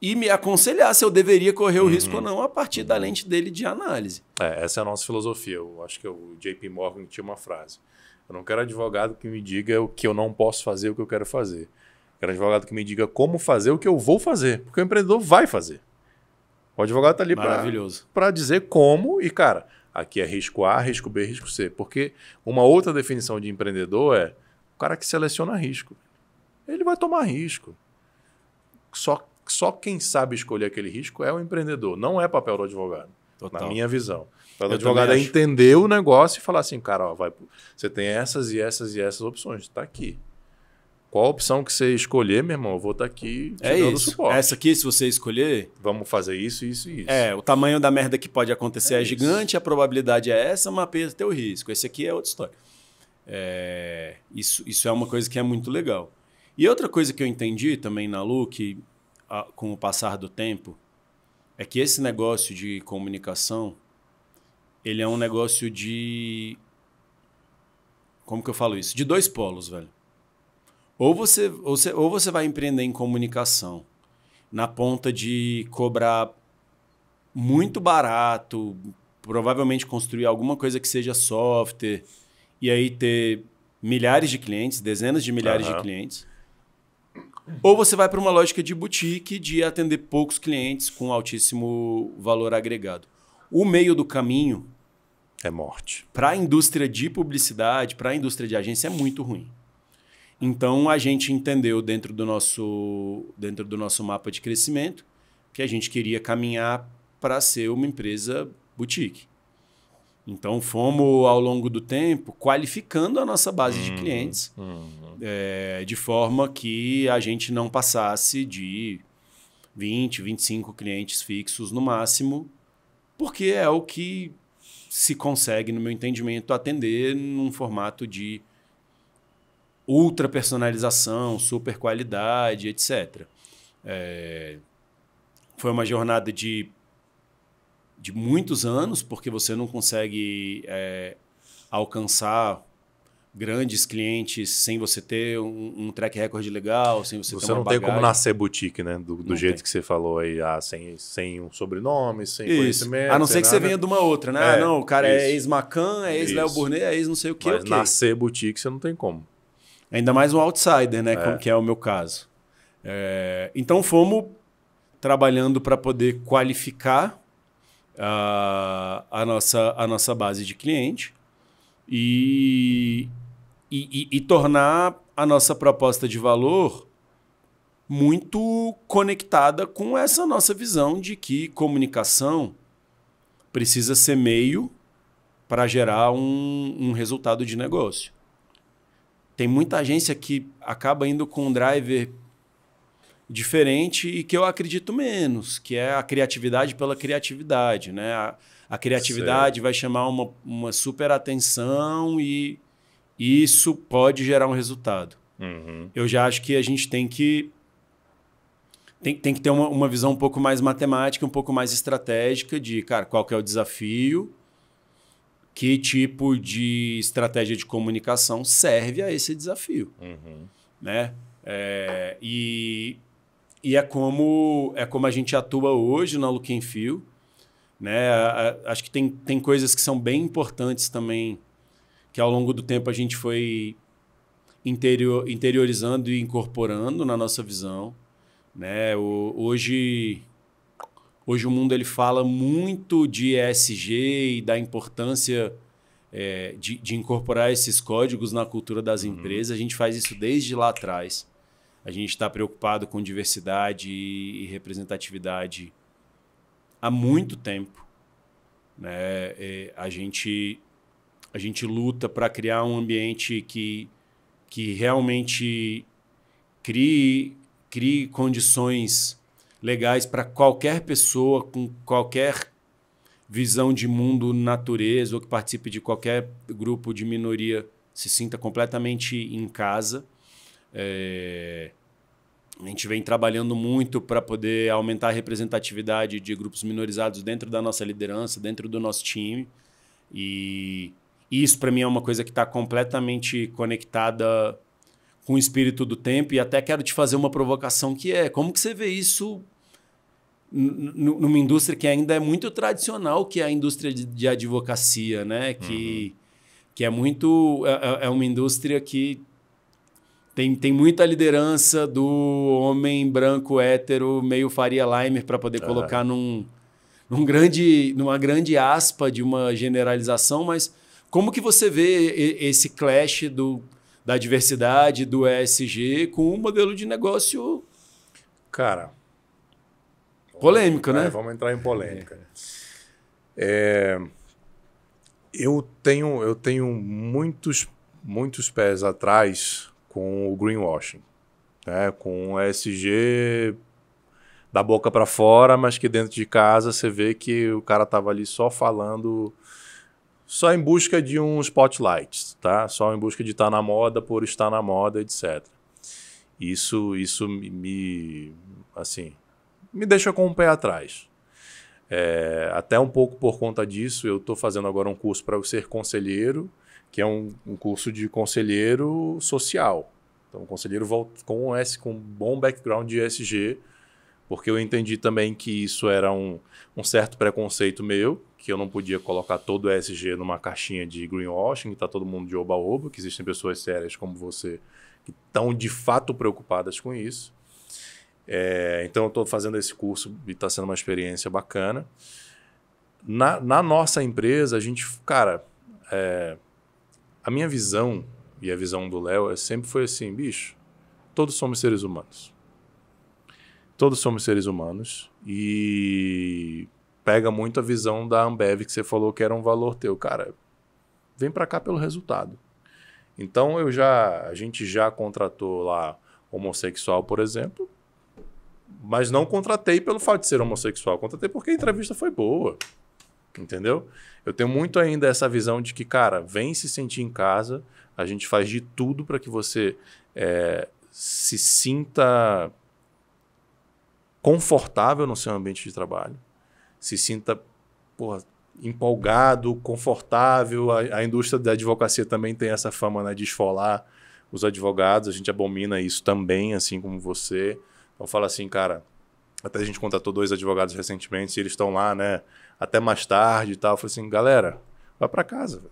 e me aconselhar se eu deveria correr o uhum. risco ou não a partir da lente dele de análise. É, essa é a nossa filosofia. Eu acho que o JP Morgan tinha uma frase. Eu não quero advogado que me diga o que eu não posso fazer, o que eu quero fazer. Eu quero advogado que me diga como fazer o que eu vou fazer, porque o empreendedor vai fazer. O advogado está ali para dizer como e, cara, aqui é risco A, risco B, risco C. Porque uma outra definição de empreendedor é o cara que seleciona risco. Ele vai tomar risco. Só só quem sabe escolher aquele risco é o empreendedor, não é papel do advogado, Total. na minha visão. O é advogado é entender o negócio e falar assim, cara, ó, vai, você tem essas e essas e essas opções, está aqui. Qual a opção que você escolher, meu irmão, eu vou estar tá aqui te é dando isso. suporte. Essa aqui, se você escolher... Vamos fazer isso, isso e isso. É, o tamanho da merda que pode acontecer é, é gigante, a probabilidade é essa, mapeia o teu risco. Esse aqui é outra história. É, isso, isso é uma coisa que é muito legal. E outra coisa que eu entendi também na Lu, que a, com o passar do tempo é que esse negócio de comunicação ele é um negócio de como que eu falo isso de dois polos velho ou você ou você, ou você vai empreender em comunicação na ponta de cobrar muito barato provavelmente construir alguma coisa que seja software e aí ter milhares de clientes dezenas de milhares uhum. de clientes ou você vai para uma lógica de boutique de atender poucos clientes com altíssimo valor agregado. O meio do caminho é morte. Para a indústria de publicidade, para a indústria de agência é muito ruim. Então a gente entendeu dentro do nosso dentro do nosso mapa de crescimento que a gente queria caminhar para ser uma empresa boutique. Então fomos ao longo do tempo qualificando a nossa base hum, de clientes. Hum. É, de forma que a gente não passasse de 20, 25 clientes fixos no máximo, porque é o que se consegue, no meu entendimento, atender num formato de ultra personalização, super qualidade, etc. É, foi uma jornada de, de muitos anos, porque você não consegue é, alcançar grandes clientes sem você ter um, um track record legal, sem você, você ter uma Você não bagagem. tem como nascer boutique, né? Do, do jeito tem. que você falou aí, ah, sem, sem um sobrenome, sem isso. conhecimento. A não ser que nada. você venha de uma outra, né? É, ah, não, o cara é isso. é ex-Macan, é ex-Léo Burnet, é ex-não sei o quê. Mas nascer boutique você não tem como. Ainda mais um outsider, né? É. Que é o meu caso. É, então fomos trabalhando para poder qualificar a, a, nossa, a nossa base de cliente. E, e, e, e tornar a nossa proposta de valor muito conectada com essa nossa visão de que comunicação precisa ser meio para gerar um, um, resultado de negócio. Tem muita agência que acaba indo com um driver diferente e que eu acredito menos, que é a criatividade pela criatividade. Né? A, a criatividade vai chamar uma, uma super atenção e isso pode gerar um resultado. Uhum. Eu já acho que a gente tem que tem, tem que ter uma, uma visão um pouco mais matemática, um pouco mais estratégica de, cara, qual que é o desafio, que tipo de estratégia de comunicação serve a esse desafio, uhum. né? É, e, e é como é como a gente atua hoje na Look and Feel, né? A, a, acho que tem, tem coisas que são bem importantes também que ao longo do tempo a gente foi interior, interiorizando e incorporando na nossa visão. Né? O, hoje, hoje o mundo ele fala muito de ESG e da importância é, de, de, incorporar esses códigos na cultura das uhum. empresas. A gente faz isso desde lá atrás. A gente está preocupado com diversidade e representatividade há muito tempo. Né? É, a gente a gente luta para criar um ambiente que, que realmente crie, crie condições legais para qualquer pessoa com qualquer visão de mundo, natureza ou que participe de qualquer grupo de minoria se sinta completamente em casa. É... A gente vem trabalhando muito para poder aumentar a representatividade de grupos minorizados dentro da nossa liderança, dentro do nosso time. E e isso, para mim, é uma coisa que está completamente conectada com o espírito do tempo. E até quero te fazer uma provocação que é, como que você vê isso numa indústria que ainda é muito tradicional, que é a indústria de, de advocacia, né? Que, uhum. que é muito... É, é, é uma indústria que tem, tem muita liderança do homem branco hétero meio Faria Limer para poder é. colocar num, num grande, numa grande aspa de uma generalização, mas como que você vê esse clash do, da diversidade, do ESG, com o um modelo de negócio... Cara... Polêmico, né? É, vamos entrar em polêmica. É. é. eu, tenho, eu tenho muitos, muitos pés atrás com o greenwashing. Né? Com o ESG da boca para fora, mas que dentro de casa você vê que o cara tava ali só falando só em busca de um spotlight, tá? Só em busca de estar tá na moda por estar na moda, etc. Isso, isso me, assim, me deixa com o um pé atrás. É, até um pouco por conta disso, eu estou fazendo agora um curso para ser conselheiro, que é um, um, curso de conselheiro social. Então, um conselheiro com S, com bom background de ESG, porque eu entendi também que isso era um, um certo preconceito meu que eu não podia colocar todo o ESG numa caixinha de greenwashing, que está todo mundo de oba-oba, que existem pessoas sérias como você que estão de fato preocupadas com isso. É, então, eu estou fazendo esse curso e está sendo uma experiência bacana. Na, na, nossa empresa, a gente, cara, é, a minha visão e a visão do Léo é sempre foi assim, bicho, todos somos seres humanos. Todos somos seres humanos e pega muito a visão da Ambev que você falou que era um valor teu, cara. Vem para cá pelo resultado. Então eu já, a gente já contratou lá homossexual, por exemplo, mas não contratei pelo fato de ser homossexual, contratei porque a entrevista foi boa. Entendeu? Eu tenho muito ainda essa visão de que, cara, vem se sentir em casa, a gente faz de tudo para que você é, se sinta confortável no seu ambiente de trabalho se sinta porra, empolgado, confortável. A, a, indústria da advocacia também tem essa fama né, de esfolar os advogados, a gente abomina isso também, assim como você. Então fala assim, cara, até a gente contratou dois advogados recentemente, e eles estão lá, né, até mais tarde e tal. Eu falei assim, galera, vai para casa. Véio.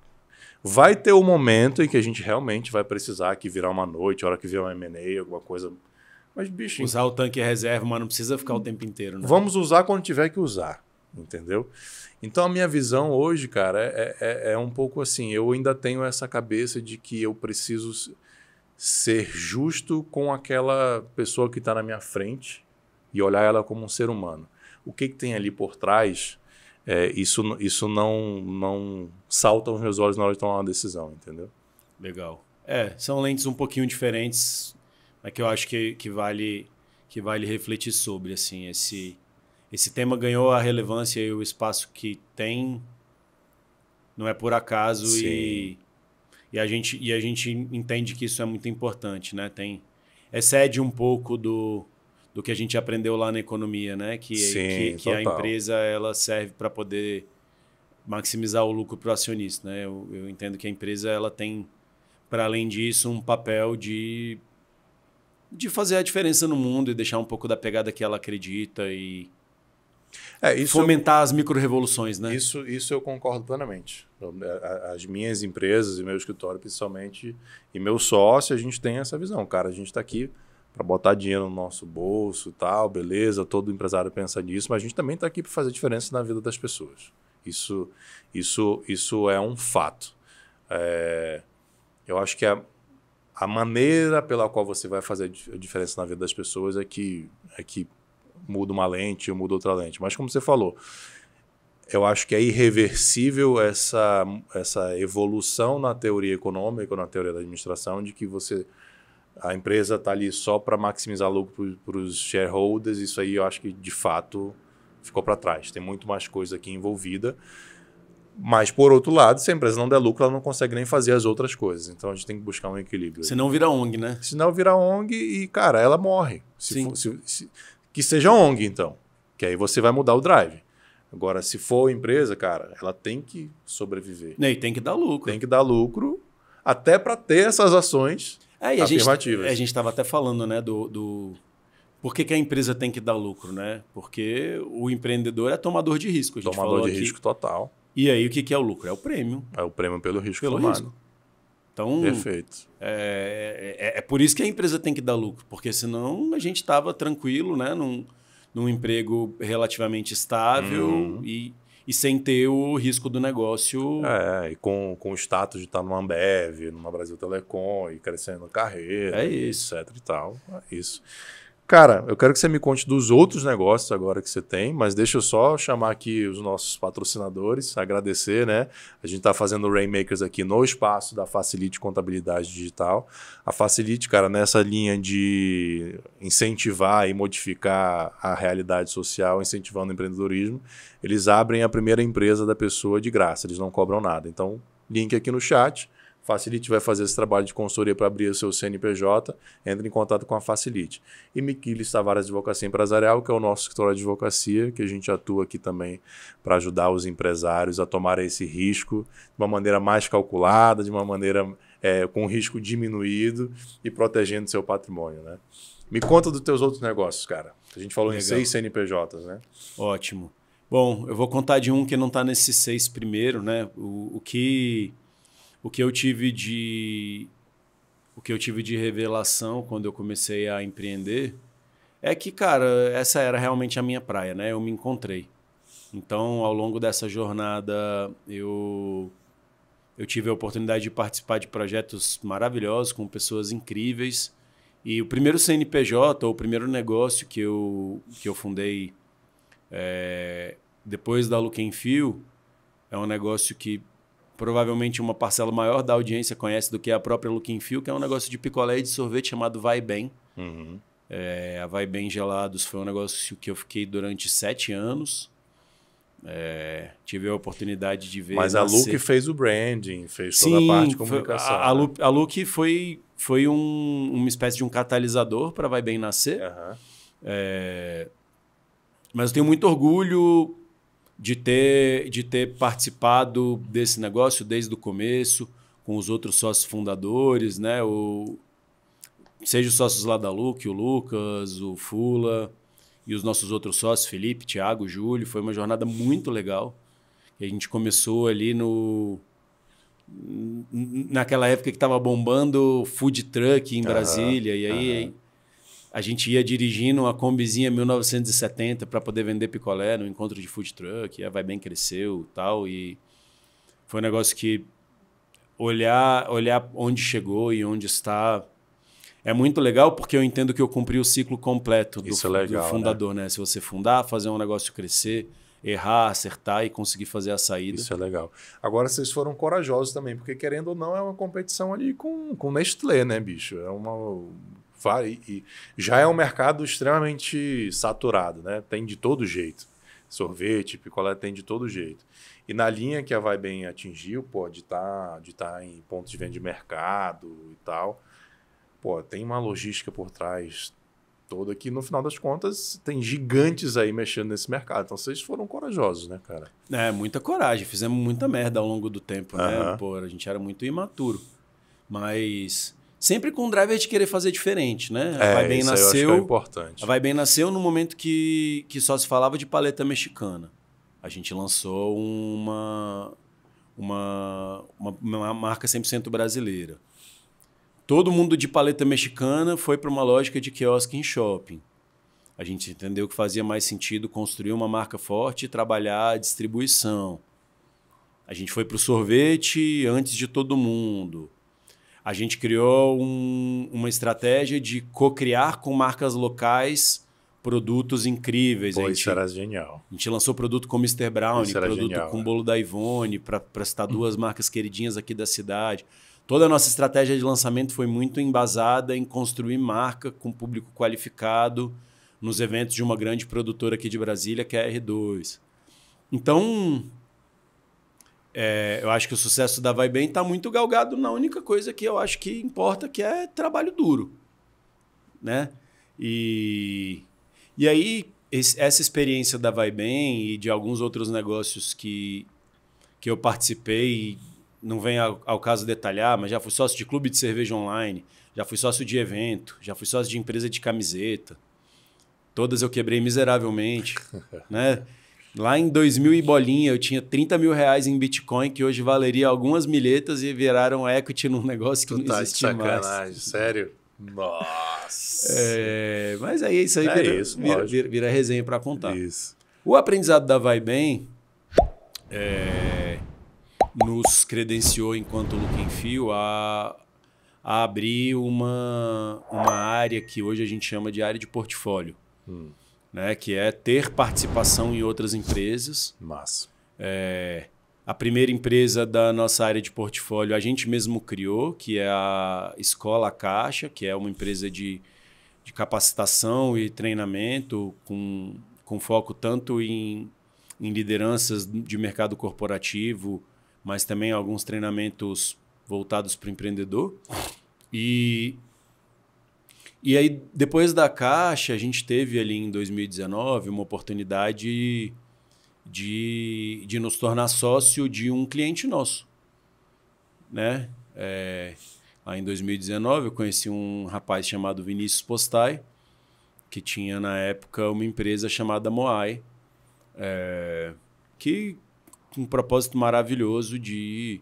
Vai ter o um momento em que a gente realmente vai precisar que virar uma noite, hora que vier um MNE, alguma coisa. Mas, bicho... Usar o tanque reserva, mano, não precisa ficar o tempo inteiro, né? Vamos usar quando tiver que usar entendeu? Então a minha visão hoje, cara, é, é, é, é, um pouco assim. Eu ainda tenho essa cabeça de que eu preciso ser justo com aquela pessoa que está na minha frente e olhar ela como um ser humano. O que, que tem ali por trás? É, isso isso não não salta aos meus olhos na hora de tomar uma decisão, entendeu? Legal. É, são lentes um pouquinho diferentes, mas que eu acho que, que vale que vale refletir sobre assim esse esse tema ganhou a relevância e o espaço que tem. Não é por acaso Sim. e, e, a gente, e a gente entende que isso é muito importante, né? Tem, excede um pouco do, do que a gente aprendeu lá na economia, né? Que, Sim, que, que a empresa ela serve para poder maximizar o lucro para o acionista, né? Eu, eu entendo que a empresa ela tem, para além disso, um papel de de fazer a diferença no mundo e deixar um pouco da pegada que ela acredita e é, isso fomentar eu, as micro-revoluções, né? Isso, isso eu concordo plenamente. É, as minhas empresas e meu escritório, principalmente, e meu sócio, a gente tem essa visão. Cara, a gente está aqui para botar dinheiro no nosso bolso tal, beleza, todo empresário pensa nisso, mas a gente também está aqui para fazer diferença na vida das pessoas. Isso, isso, isso é um fato. É, eu acho que a, a maneira pela qual você vai fazer a diferença na vida das pessoas é que, é que mudo uma lente, eu mudo outra lente. Mas como você falou, eu acho que é irreversível essa, essa evolução na teoria econômica, na teoria da administração, de que você a empresa está ali só para maximizar lucro para os shareholders. Isso aí eu acho que de fato ficou para trás. Tem muito mais coisa aqui envolvida. Mas, por outro lado, se a empresa não der lucro, ela não consegue nem fazer as outras coisas. Então, a gente tem que buscar um equilíbrio. Se não vira ONG, né? Se não vira ONG e, cara, ela morre. Se, for, se, se, que seja ONG, então. Que aí você vai mudar o drive. Agora, se for empresa, cara, ela tem que sobreviver. E tem que dar lucro. Tem que dar lucro até para ter essas ações é, e afirmativas. A gente é, estava até falando, né, do, do... Por que, que, a empresa tem que dar lucro, né? Porque o empreendedor é tomador de risco. tomador de aqui. risco total. E aí, o que, que é o lucro? É o prêmio. É o prêmio pelo risco pelo tomado. Risco. Então, Perfeito. É, é, é, é, por isso que a empresa tem que dar lucro, porque senão a gente estava tranquilo, né? Num, num emprego relativamente estável uhum. e, e sem ter o risco do negócio. É, e com, com o status de estar numa Ambev, numa Brasil Telecom e crescendo carreira, é isso. etc e tal. É isso. Cara, eu quero que você me conte dos outros negócios agora que você tem, mas deixa eu só chamar aqui os nossos patrocinadores, agradecer, né? A gente está fazendo Rainmakers aqui no espaço da Facilite Contabilidade Digital. A Facilite, cara, nessa linha de incentivar e modificar a realidade social, incentivando o empreendedorismo, eles abrem a primeira empresa da pessoa de graça, eles não cobram nada. Então, link aqui no chat Facilite vai fazer esse trabalho de consultoria para abrir o seu CNPJ, entre em contato com a Facilite. E Miquilis Tavares Advocacia Empresarial, que é o nosso escritório de advocacia, que a gente atua aqui também para ajudar os empresários a tomar esse risco de uma maneira mais calculada, de uma maneira é, com risco diminuído e protegendo seu patrimônio, né? Me conta dos teus outros negócios, cara. A gente falou Legal. em seis CNPJs, né? Ótimo. Bom, eu vou contar de um que não está nesses seis primeiro, né? O, o que o que eu tive de o que eu tive de revelação quando eu comecei a empreender é que, cara, essa era realmente a minha praia, né? Eu me encontrei. Então, ao longo dessa jornada, eu eu tive a oportunidade de participar de projetos maravilhosos com pessoas incríveis. E o primeiro CNPJ, ou o primeiro negócio que eu, que eu fundei é, depois da Luquenfio, é um negócio que provavelmente uma parcela maior da audiência conhece do que a própria Looking Feel, que é um negócio de picolé e de sorvete chamado Vai Bem. Uhum. É, a Vai Bem Gelados foi um negócio que eu fiquei durante sete anos. É, tive a oportunidade de ver. Mas a Luke fez o branding, fez Sim, toda a parte de comunicação. Foi, a, né? Luke, a Luke foi, foi um, uma espécie de um catalisador para Vai Bem Nascer. Uhum. É, mas eu tenho muito orgulho de ter, de ter participado desse negócio desde o começo, com os outros sócios fundadores, né? O, seja os sócios lá da Luke, o Lucas, o Fula e os nossos outros sócios, Felipe, Thiago, Júlio. Foi uma jornada muito legal. A gente começou ali no naquela época que estava bombando food truck em Brasília. Uhum, e aí, uhum a gente ia dirigindo a combizinha 1970 para poder vender picolé no encontro de food truck, a Vai Bem cresceu tal, e foi um negócio que olhar, olhar onde chegou e onde está é muito legal porque eu entendo que eu cumpri o ciclo completo do, é legal, do né? fundador, né? né? Se você fundar, fazer um negócio crescer, errar, acertar e conseguir fazer a saída. Isso é legal. Agora vocês foram corajosos também, porque querendo ou não é uma competição ali com com Nestlé, né, bicho? É uma e, já é um mercado extremamente saturado, né? Tem de todo jeito. Sorvete, picolé tem de todo jeito. E na linha que a Vai Bem atingiu, pô, de tá, estar tá em pontos de venda de mercado e tal, pô, tem uma logística por trás toda que, no final das contas, tem gigantes aí mexendo nesse mercado. Então, vocês foram corajosos, né, cara? É, muita coragem. Fizemos muita merda ao longo do tempo, né? Pô, a gente era muito imaturo. Mas Sempre com o driver de querer fazer diferente, né? É, vai bem é nasceu. é importante. Vai bem nasceu no momento que, que só se falava de paleta mexicana. A gente lançou uma, uma, uma, uma marca 100% brasileira. Todo mundo de paleta mexicana foi para uma lógica de quiosque em shopping. A gente entendeu que fazia mais sentido construir uma marca forte e trabalhar a distribuição. A gente foi para o sorvete antes de todo mundo a gente criou um, uma estratégia de co-criar com marcas locais produtos incríveis. Pô, a gente, isso era genial. A gente lançou produto com Mr. Brown, produto genial, com né? bolo da Ivone, para citar uhum. duas marcas queridinhas aqui da cidade. Toda a nossa estratégia de lançamento foi muito embasada em construir marca com público qualificado nos eventos de uma grande produtora aqui de Brasília, que é a R2. Então, é, eu acho que o sucesso da Vai Bem está muito galgado na única coisa que eu acho que importa, que é trabalho duro. Né? E, e aí, esse, essa experiência da Vai Bem e de alguns outros negócios que, que eu participei, não vem ao, ao caso detalhar, mas já fui sócio de clube de cerveja online, já fui sócio de evento, já fui sócio de empresa de camiseta. Todas eu quebrei miseravelmente, né? Lá em 2000 e bolinha, eu tinha 30 mil reais em Bitcoin, que hoje valeria algumas milhetas e viraram equity num negócio que tu não tá existia mais. sacanagem, sério? É, Nossa! É, mas aí isso aí é vira, isso, vira, vira, vira, resenha para contar. Isso. O aprendizado da Vai Bem é, nos credenciou, enquanto Look Fio, a, a abrir uma, uma área que hoje a gente chama de área de portfólio. Hum né? Que é ter participação em outras empresas. Mas é, a primeira empresa da nossa área de portfólio a gente mesmo criou, que é a Escola Caixa, que é uma empresa de, de capacitação e treinamento com, com foco tanto em, em lideranças de mercado corporativo, mas também alguns treinamentos voltados para o empreendedor. E e aí, depois da Caixa, a gente teve ali em 2019 uma oportunidade de, de nos tornar sócio de um cliente nosso. Né? É, lá em 2019, eu conheci um rapaz chamado Vinícius Postai, que tinha na época uma empresa chamada Moai, é, que um propósito maravilhoso de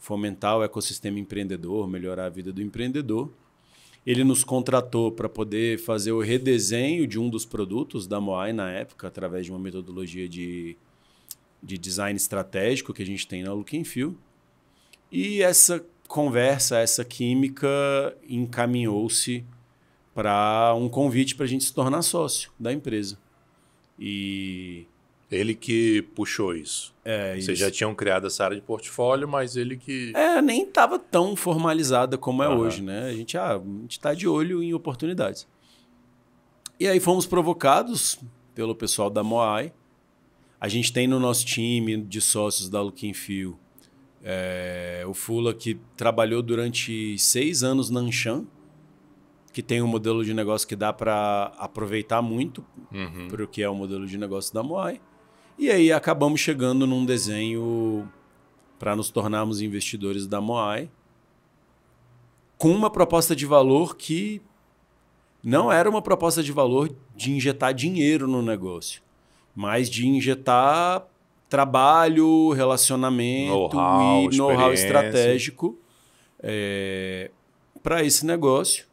fomentar o ecossistema empreendedor, melhorar a vida do empreendedor. Ele nos contratou para poder fazer o redesenho de um dos produtos da Moai na época, através de uma metodologia de, de design estratégico que a gente tem na Look Feel. E essa conversa, essa química encaminhou-se para um convite para a gente se tornar sócio da empresa. E ele que puxou isso. É, Vocês isso. já tinham criado essa área de portfólio, mas ele que. É, nem estava tão formalizada como é uhum. hoje, né? A gente ah, está de olho em oportunidades. E aí fomos provocados pelo pessoal da Moai. A gente tem no nosso time de sócios da Looking Fio é, eh, o Fula, que trabalhou durante seis anos na Anshan, que tem um modelo de negócio que dá para aproveitar muito, uhum. o que é o modelo de negócio da Moai. E aí acabamos chegando num desenho para nos tornarmos investidores da Moai, com uma proposta de valor que não era uma proposta de valor de injetar dinheiro no negócio, mas de injetar trabalho, relacionamento know e know-how estratégico é, eh, para esse negócio.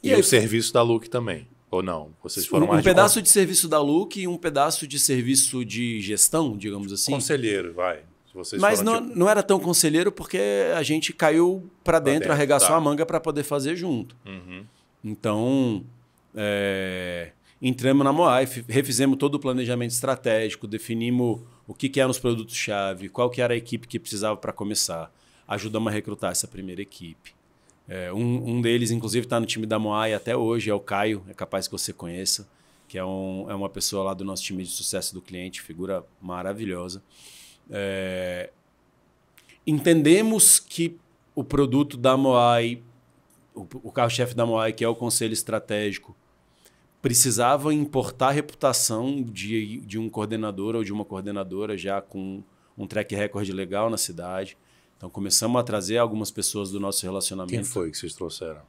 E, e aí, o serviço da Luke também. Ou não? Vocês foram um, mais. Um pedaço de, de serviço da Look e um pedaço de serviço de gestão, digamos assim. Conselheiro, vai. Vocês Mas não, tipo... não era tão conselheiro porque a gente caiu para dentro, dentro, arregaçou tá. a manga para poder fazer junto. Uhum. Então, é, entramos na Moai, refizemos todo o planejamento estratégico, definimos o que, que eram os produtos-chave, qual que era a equipe que precisava para começar. Ajudamos a recrutar essa primeira equipe. É, um, um deles, inclusive, está no time da Moai até hoje, é o Caio, é capaz que você conheça, que é, um, é uma pessoa lá do nosso time de sucesso do cliente, figura maravilhosa. É, entendemos que o produto da Moai, o, o carro-chefe da Moai, que é o conselho estratégico, precisava importar a reputação de, de um coordenador ou de uma coordenadora já com um track record legal na cidade. Então começamos a trazer algumas pessoas do nosso relacionamento. Quem foi que vocês trouxeram?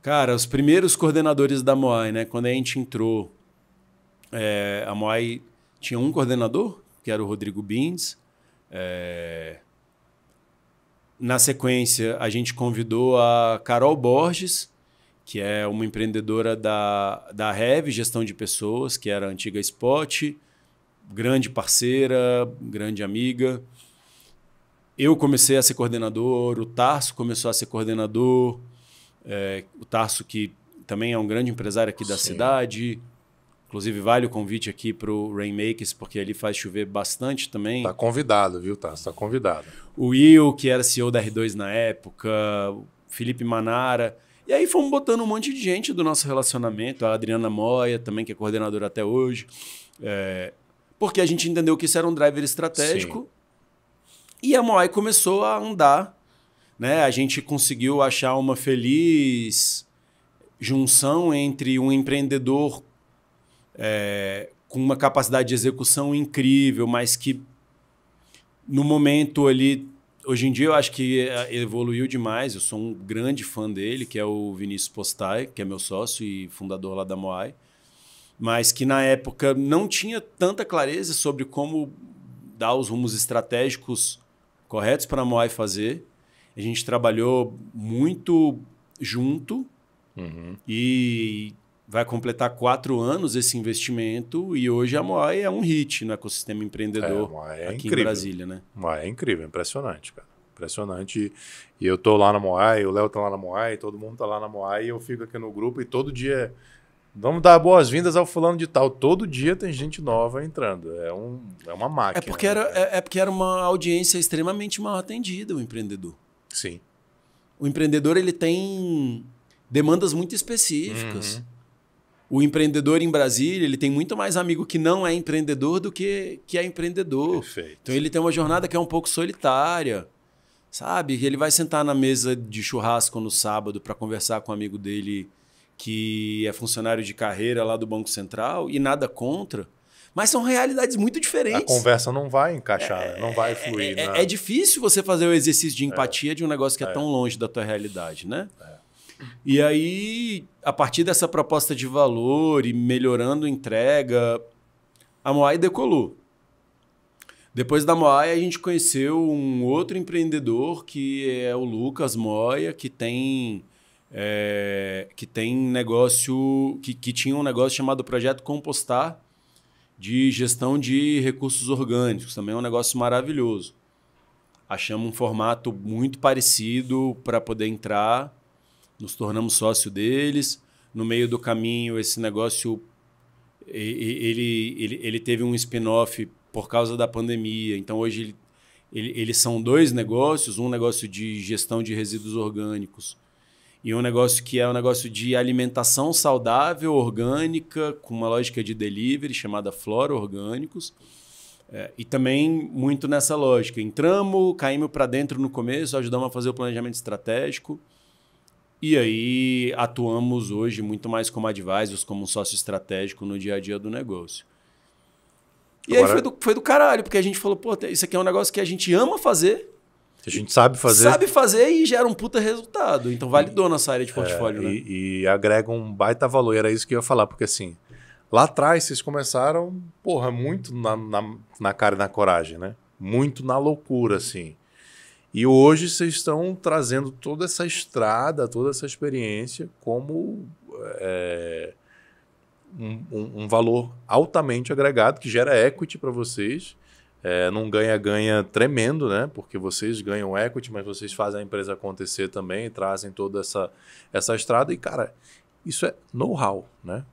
Cara, os primeiros coordenadores da Moai, né? Quando a gente entrou, é, a Moai tinha um coordenador, que era o Rodrigo Bins. É... Na sequência, a gente convidou a Carol Borges, que é uma empreendedora da, da Rev, Gestão de Pessoas, que era a antiga Spot, grande parceira, grande amiga eu comecei a ser coordenador, o Tarso começou a ser coordenador, é, o Tarso que também é um grande empresário aqui da Sim. cidade. Inclusive, vale o convite aqui para o Rainmakers, porque ali faz chover bastante também. Está convidado, viu, Tarso? Está convidado. O Will, que era CEO da R2 na época, o Felipe Manara. E aí fomos botando um monte de gente do nosso relacionamento, a Adriana Moya também, que é coordenadora até hoje. É, porque a gente entendeu que isso era um driver estratégico Sim. E a Moai começou a andar, né? A gente conseguiu achar uma feliz junção entre um empreendedor é, com uma capacidade de execução incrível, mas que no momento ali, hoje em dia eu acho que é, evoluiu demais. Eu sou um grande fã dele, que é o Vinícius Postai, que é meu sócio e fundador lá da Moai, mas que na época não tinha tanta clareza sobre como dar os rumos estratégicos corretos para a Moai fazer. A gente trabalhou muito junto uhum. e vai completar quatro anos esse investimento e hoje a Moai é um hit no ecossistema empreendedor é, é aqui incrível. em Brasília, né? Moai é incrível, impressionante, cara. Impressionante. E eu tô lá na Moai, o Léo tá lá na Moai, todo mundo tá lá na Moai e eu fico aqui no grupo e todo dia Vamos dar boas-vindas ao fulano de tal. Todo dia tem gente nova entrando. É, um, é uma é máquina. É porque, era, é, é porque era uma audiência extremamente mal atendida, o empreendedor. Sim. O empreendedor ele tem demandas muito específicas. Uhum. O empreendedor em Brasília ele tem muito mais amigo que não é empreendedor do que, que é empreendedor. Perfeito. Então ele tem uma jornada que é um pouco solitária. Sabe? Ele vai sentar na mesa de churrasco no sábado para conversar com um amigo dele que é funcionário de carreira lá do Banco Central e nada contra. Mas são realidades muito diferentes. A conversa não vai encaixar, é, não vai é, é, fluir. É, é, né? é, difícil você fazer o exercício de é. empatia de um negócio que é, tão longe da tua realidade, né? E aí, a partir dessa proposta de valor e melhorando entrega, a Moai decolou. Depois da Moai, a gente conheceu um outro empreendedor que é o Lucas Moia, que tem é, que tem negócio, que, que tinha um negócio chamado Projeto Compostar, de gestão de recursos orgânicos, também é um negócio maravilhoso. Achamos um formato muito parecido para poder entrar, nos tornamos sócio deles. No meio do caminho, esse negócio ele, ele, ele teve um spin-off por causa da pandemia. Então, hoje, ele, eles são dois negócios: um negócio de gestão de resíduos orgânicos e um negócio que é um negócio de alimentação saudável, orgânica, com uma lógica de delivery chamada Flora Orgânicos. É, e também muito nessa lógica. Entramos, caímos para dentro no começo, ajudamos a fazer o planejamento estratégico. E aí atuamos hoje muito mais como advisors, como um sócio estratégico no dia a dia do negócio. E Agora... aí foi do, foi do caralho, porque a gente falou, pô, isso aqui é um negócio que a gente ama fazer a gente sabe fazer. Sabe fazer e gera um puta resultado. Então validou nossa área de é, portfólio, é, né? E, agrega um baita valor. era isso que eu ia falar, porque assim, lá atrás vocês começaram, porra, muito na, na, na cara e na coragem, né? Muito na loucura, assim. E hoje vocês estão trazendo toda essa estrada, toda essa experiência como é, um, um, valor altamente agregado que gera equity para vocês é, num ganha-ganha tremendo, né? Porque vocês ganham equity, mas vocês fazem a empresa acontecer também, trazem toda essa, essa estrada. E, cara, isso é know-how, né?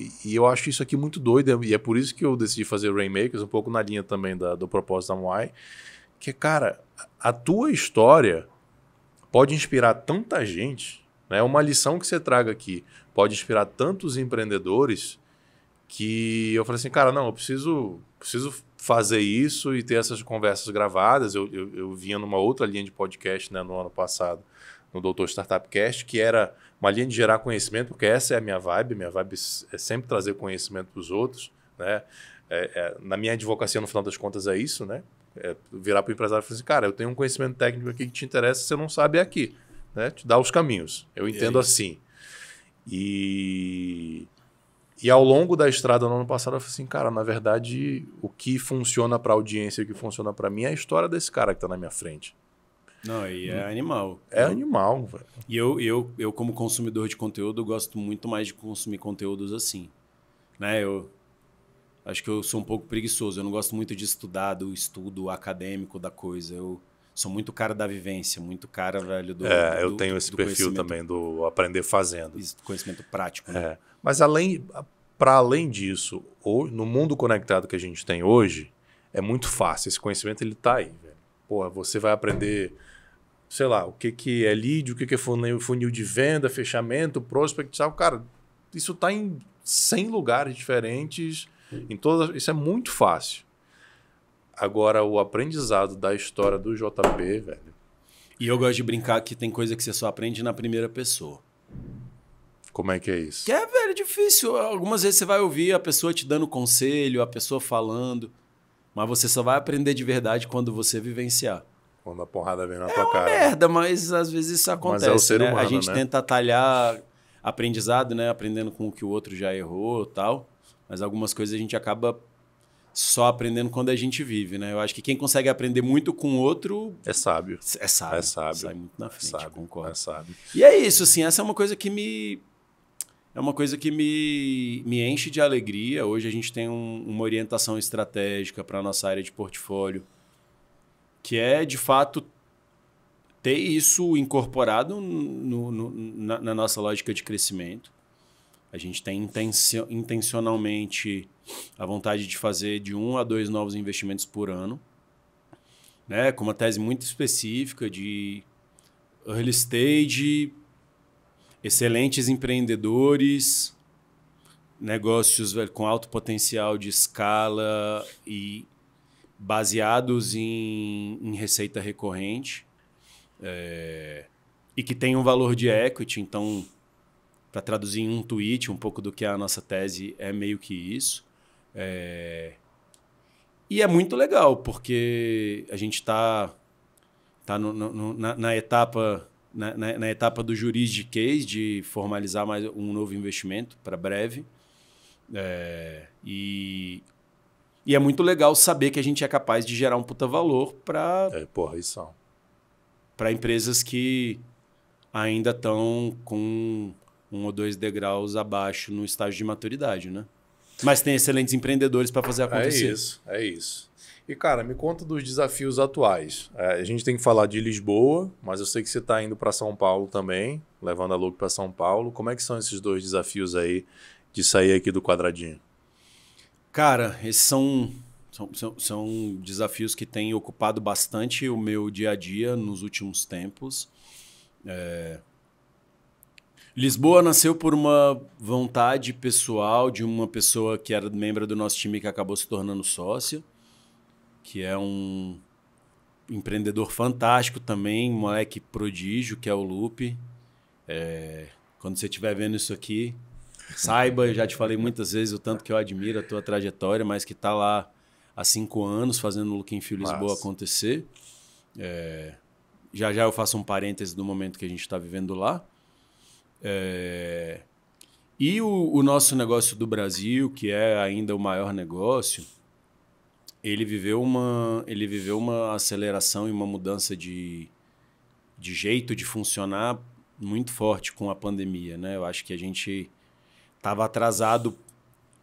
E, e, eu acho isso aqui muito doido. E é, é por isso que eu decidi fazer Rainmakers, um pouco na linha também da, do propósito da Moai. Que, cara, a tua história pode inspirar tanta gente, né? É uma lição que você traga aqui pode inspirar tantos empreendedores que eu falei assim, cara, não, eu preciso preciso fazer isso e ter essas conversas gravadas. Eu, eu, eu vinha numa outra linha de podcast né, no ano passado, no Doutor Startup Cast, que era uma linha de gerar conhecimento, porque essa é a minha vibe. Minha vibe é sempre trazer conhecimento para os outros. Né? É, é, na minha advocacia, no final das contas, é isso, né? É virar para o empresário e falar assim, cara, eu tenho um conhecimento técnico aqui que te interessa, você não sabe é aqui. Né? Te dá os caminhos. Eu entendo assim. E e ao longo da estrada no ano passado, eu falei assim, cara, na verdade, o que funciona para audiência, o que funciona para mim é a história desse cara que está na minha frente. Não, e é animal. É animal, velho. E eu, eu, eu, como consumidor de conteúdo, gosto muito mais de consumir conteúdos assim. Né? Eu acho que eu sou um pouco preguiçoso. Eu não gosto muito de estudar do estudo acadêmico da coisa. Eu sou muito cara da vivência, muito cara, velho, do. É, do, eu tenho do, esse do perfil também do aprender fazendo. Conhecimento prático, né? É. Mas além, para além disso, no mundo conectado que a gente tem hoje, é muito fácil. Esse conhecimento ele está aí. Velho. você vai aprender, sei lá, o que, que é lead, o que, que é funil de venda, fechamento, prospect, sabe? Cara, isso está em 100 lugares diferentes. Em todas, isso é muito fácil. Agora, o aprendizado da história do JP, velho. E eu gosto de brincar que tem coisa que você só aprende na primeira pessoa. Como é que é isso? Que é, velho, difícil. Algumas vezes você vai ouvir a pessoa te dando conselho, a pessoa falando. Mas você só vai aprender de verdade quando você vivenciar. Quando a porrada vem na é tua cara. É merda, mas às vezes isso acontece. Mas é o ser né? humano, A gente né? tenta talhar aprendizado, né? Aprendendo com o que o outro já errou tal. Mas algumas coisas a gente acaba só aprendendo quando a gente vive, né? Eu acho que quem consegue aprender muito com o outro... É sábio. É sábio. É sábio. Sai muito na é frente, é sábio, concordo. É sábio. E é isso, assim. Essa é uma coisa que me é uma coisa que me, me enche de alegria. Hoje a gente tem um, uma orientação estratégica para a nossa área de portfólio, que é, de fato, ter isso incorporado no, no, na, na, nossa lógica de crescimento. A gente tem intencio, intencionalmente a vontade de fazer de um a dois novos investimentos por ano, né? com uma tese muito específica de early stage excelentes empreendedores, negócios com alto potencial de escala e baseados em, em receita recorrente é, e que tem um valor de equity. Então, para traduzir em um tweet um pouco do que é a nossa tese, é meio que isso. É, e é muito legal, porque a gente está tá, tá no, no, na, na etapa na, na, na etapa do juris de case, de formalizar mais um novo investimento para breve. É, e, e é muito legal saber que a gente é capaz de gerar um puta valor para. É, porra, isso é Para empresas que ainda estão com um ou dois degraus abaixo no estágio de maturidade, né? Mas tem excelentes empreendedores para fazer é acontecer. É isso, é isso. E, cara, me conta dos desafios atuais. É, a gente tem que falar de Lisboa, mas eu sei que você está indo para São Paulo também, levando a Luke para São Paulo. Como é que são esses dois desafios aí de sair aqui do quadradinho? Cara, esses são, são, são, são desafios que têm ocupado bastante o meu dia a dia nos últimos tempos. É... Lisboa nasceu por uma vontade pessoal de uma pessoa que era membro do nosso time que acabou se tornando sócia que é um empreendedor fantástico também, moleque prodígio, que é o Lupe. É, quando você estiver vendo isso aqui, saiba, eu já te falei muitas vezes o tanto que eu admiro a tua trajetória, mas que está lá há cinco anos fazendo o Look in Fio Lisboa Nossa. acontecer. É, já já eu faço um parêntese do momento que a gente está vivendo lá. É, e o, o nosso negócio do Brasil, que é ainda o maior negócio ele viveu uma ele viveu uma aceleração e uma mudança de, de jeito de funcionar muito forte com a pandemia, né? Eu acho que a gente estava atrasado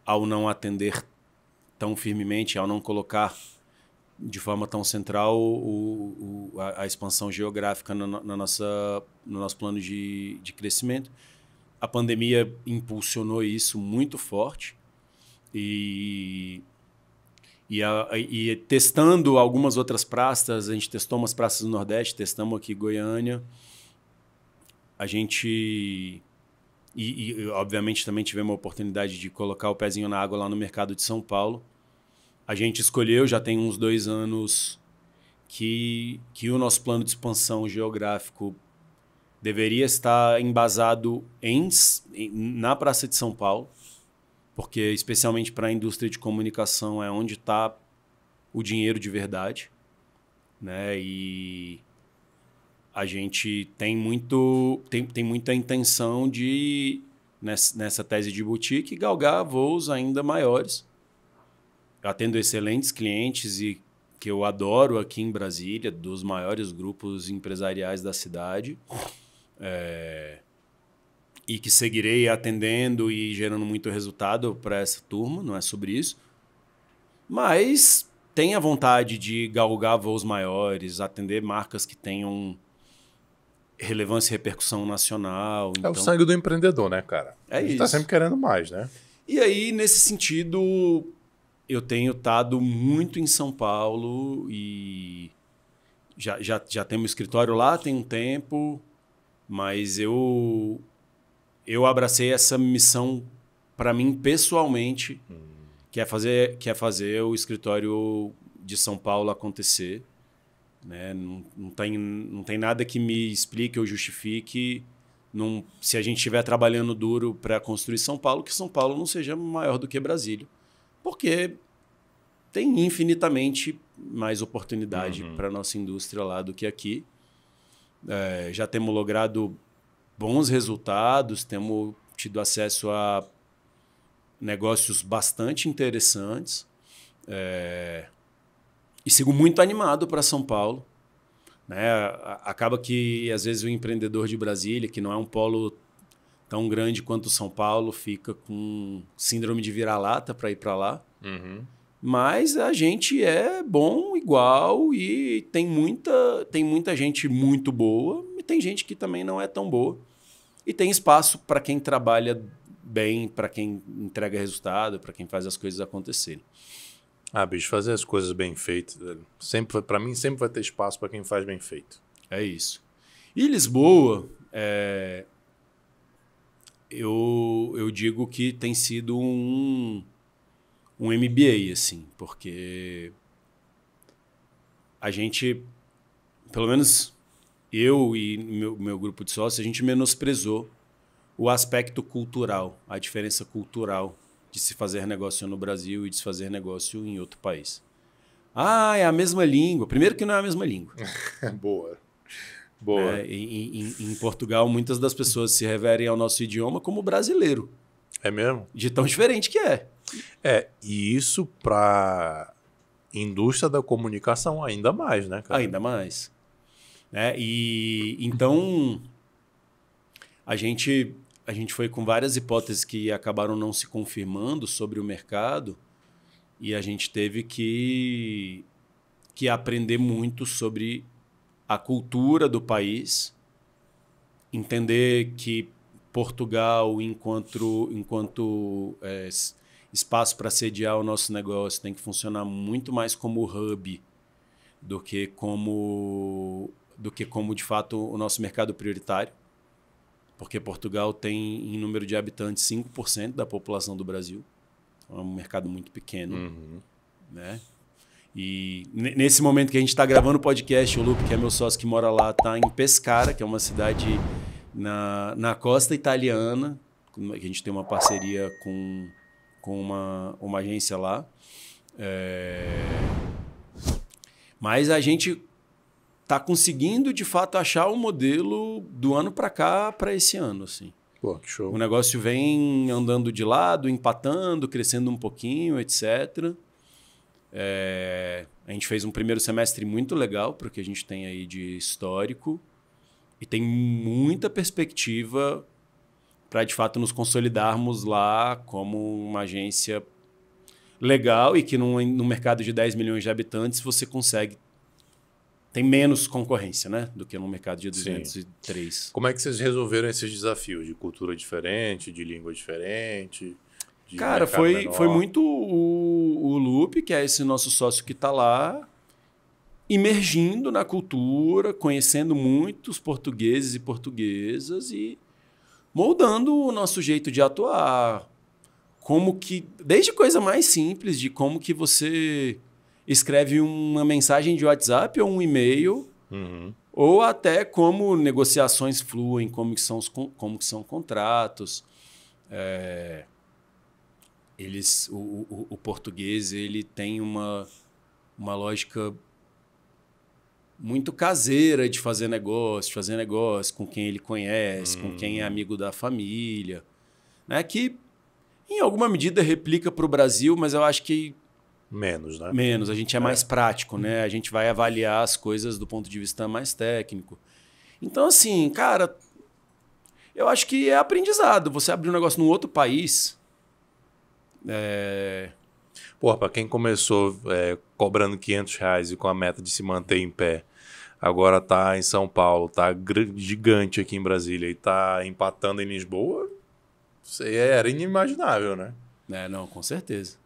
ao não atender tão firmemente, ao não colocar de forma tão central o, o, a, a, expansão geográfica na, na, nossa, no nosso plano de, de crescimento. A pandemia impulsionou isso muito forte e e, a, e, testando algumas outras praças, a gente testou umas praças do Nordeste, testamos aqui Goiânia. A gente. E, e, obviamente também tivemos a oportunidade de colocar o pezinho na água lá no mercado de São Paulo. A gente escolheu, já tem uns dois anos, que, que o nosso plano de expansão geográfico deveria estar embasado em, na Praça de São Paulo porque especialmente para a indústria de comunicação é onde está o dinheiro de verdade, né? E a gente tem muito tem, tem muita intenção de nessa, nessa tese de boutique galgar voos ainda maiores, atendo excelentes clientes e que eu adoro aqui em Brasília, dos maiores grupos empresariais da cidade. É, e que seguirei atendendo e gerando muito resultado para essa turma, não é sobre isso. Mas tenha vontade de galgar voos maiores, atender marcas que tenham relevância e repercussão nacional. Então... É o então sangue do empreendedor, né, cara? É tá isso. Está sempre querendo mais, né? E aí, nesse sentido, eu tenho estado muito em São Paulo e já, já, já tenho um escritório lá tem um tempo, mas eu eu abracei essa missão para mim pessoalmente, hum. que é fazer que é fazer o escritório de São Paulo acontecer, né? Não, não tem não tem nada que me explique ou justifique se a gente estiver trabalhando duro para construir São Paulo, que São Paulo não seja maior do que Brasília. Porque tem infinitamente mais oportunidade uhum. para a nossa indústria lá do que aqui. É, já temos logrado bons resultados, temos tido acesso a negócios bastante interessantes. É... E sigo muito animado para São Paulo. Né? Acaba que, às vezes, o empreendedor de Brasília, que não é um polo tão grande quanto São Paulo, fica com síndrome de vira-lata para ir para lá. Uhum. Mas a gente é bom igual e tem muita, tem muita gente muito boa e tem gente que também não é tão boa. E tem espaço para quem trabalha bem, para quem entrega resultado, para quem faz as coisas acontecerem. Ah, bicho, fazer as coisas bem feitas, sempre para mim sempre vai ter espaço para quem faz bem feito. É isso. E Lisboa, é, eu, eu digo que tem sido um, um MBA, assim, porque a gente, pelo menos eu e meu, meu grupo de sócios, a gente menosprezou o aspecto cultural, a diferença cultural de se fazer negócio no Brasil e de se fazer negócio em outro país. Ah, é a mesma língua. Primeiro que não é a mesma língua. Boa. Boa. É, em, em, em, Portugal, muitas das pessoas se reverem ao nosso idioma como brasileiro. É mesmo? De tão diferente que é. É, e isso para indústria da comunicação ainda mais, né, cara? Ainda mais. Né? E então a gente a gente foi com várias hipóteses que acabaram não se confirmando sobre o mercado e a gente teve que que aprender muito sobre a cultura do país, entender que Portugal, enquanto, enquanto é, espaço para sediar o nosso negócio, tem que funcionar muito mais como hub do que como do que como de fato o nosso mercado prioritário, porque Portugal tem em número de habitantes 5% da população do Brasil. É um mercado muito pequeno, uhum. né? E nesse momento que a gente está gravando o podcast, o Lupe, que é meu sócio que mora lá, está em Pescara, que é uma cidade na, na costa italiana, que a gente tem uma parceria com, com uma, uma agência lá. É... Mas a gente está conseguindo de fato achar o modelo do ano para cá para esse ano, assim. Pô, que show. O negócio vem andando de lado, empatando, crescendo um pouquinho, etc. É... a gente fez um primeiro semestre muito legal para o que a gente tem aí de histórico e tem muita perspectiva para de fato nos consolidarmos lá como uma agência legal e que num, mercado de 10 milhões de habitantes você consegue tem menos concorrência né, do que no mercado de 203. Sim. Como é que vocês resolveram esses desafios de cultura diferente, de língua diferente? De Cara, foi, foi muito o, o Lupe, que é esse nosso sócio que está lá, emergindo na cultura, conhecendo muitos portugueses e portuguesas e moldando o nosso jeito de atuar. Como que, desde coisa mais simples de como que você escreve uma mensagem de WhatsApp ou um e-mail, uhum. ou até como negociações fluem, como que são, os, como que são contratos. É, eles, o, o, o português ele tem uma, uma lógica muito caseira de fazer negócio, de fazer negócio com quem ele conhece, hum. com quem é hum. amigo da família, né? Que em alguma medida replica para o Brasil, mas eu acho que Menos, né? Menos. A gente é, é mais prático, né? A gente vai avaliar as coisas do ponto de vista mais técnico. Então, assim, cara, eu acho que é aprendizado. Você abrir um negócio num outro país. É... Porra, pra quem começou é, cobrando 500 reais e com a meta de se manter em pé, agora tá em São Paulo, tá gigante aqui em Brasília e tá empatando em Lisboa, isso aí é, era inimaginável, né? É, não, com certeza.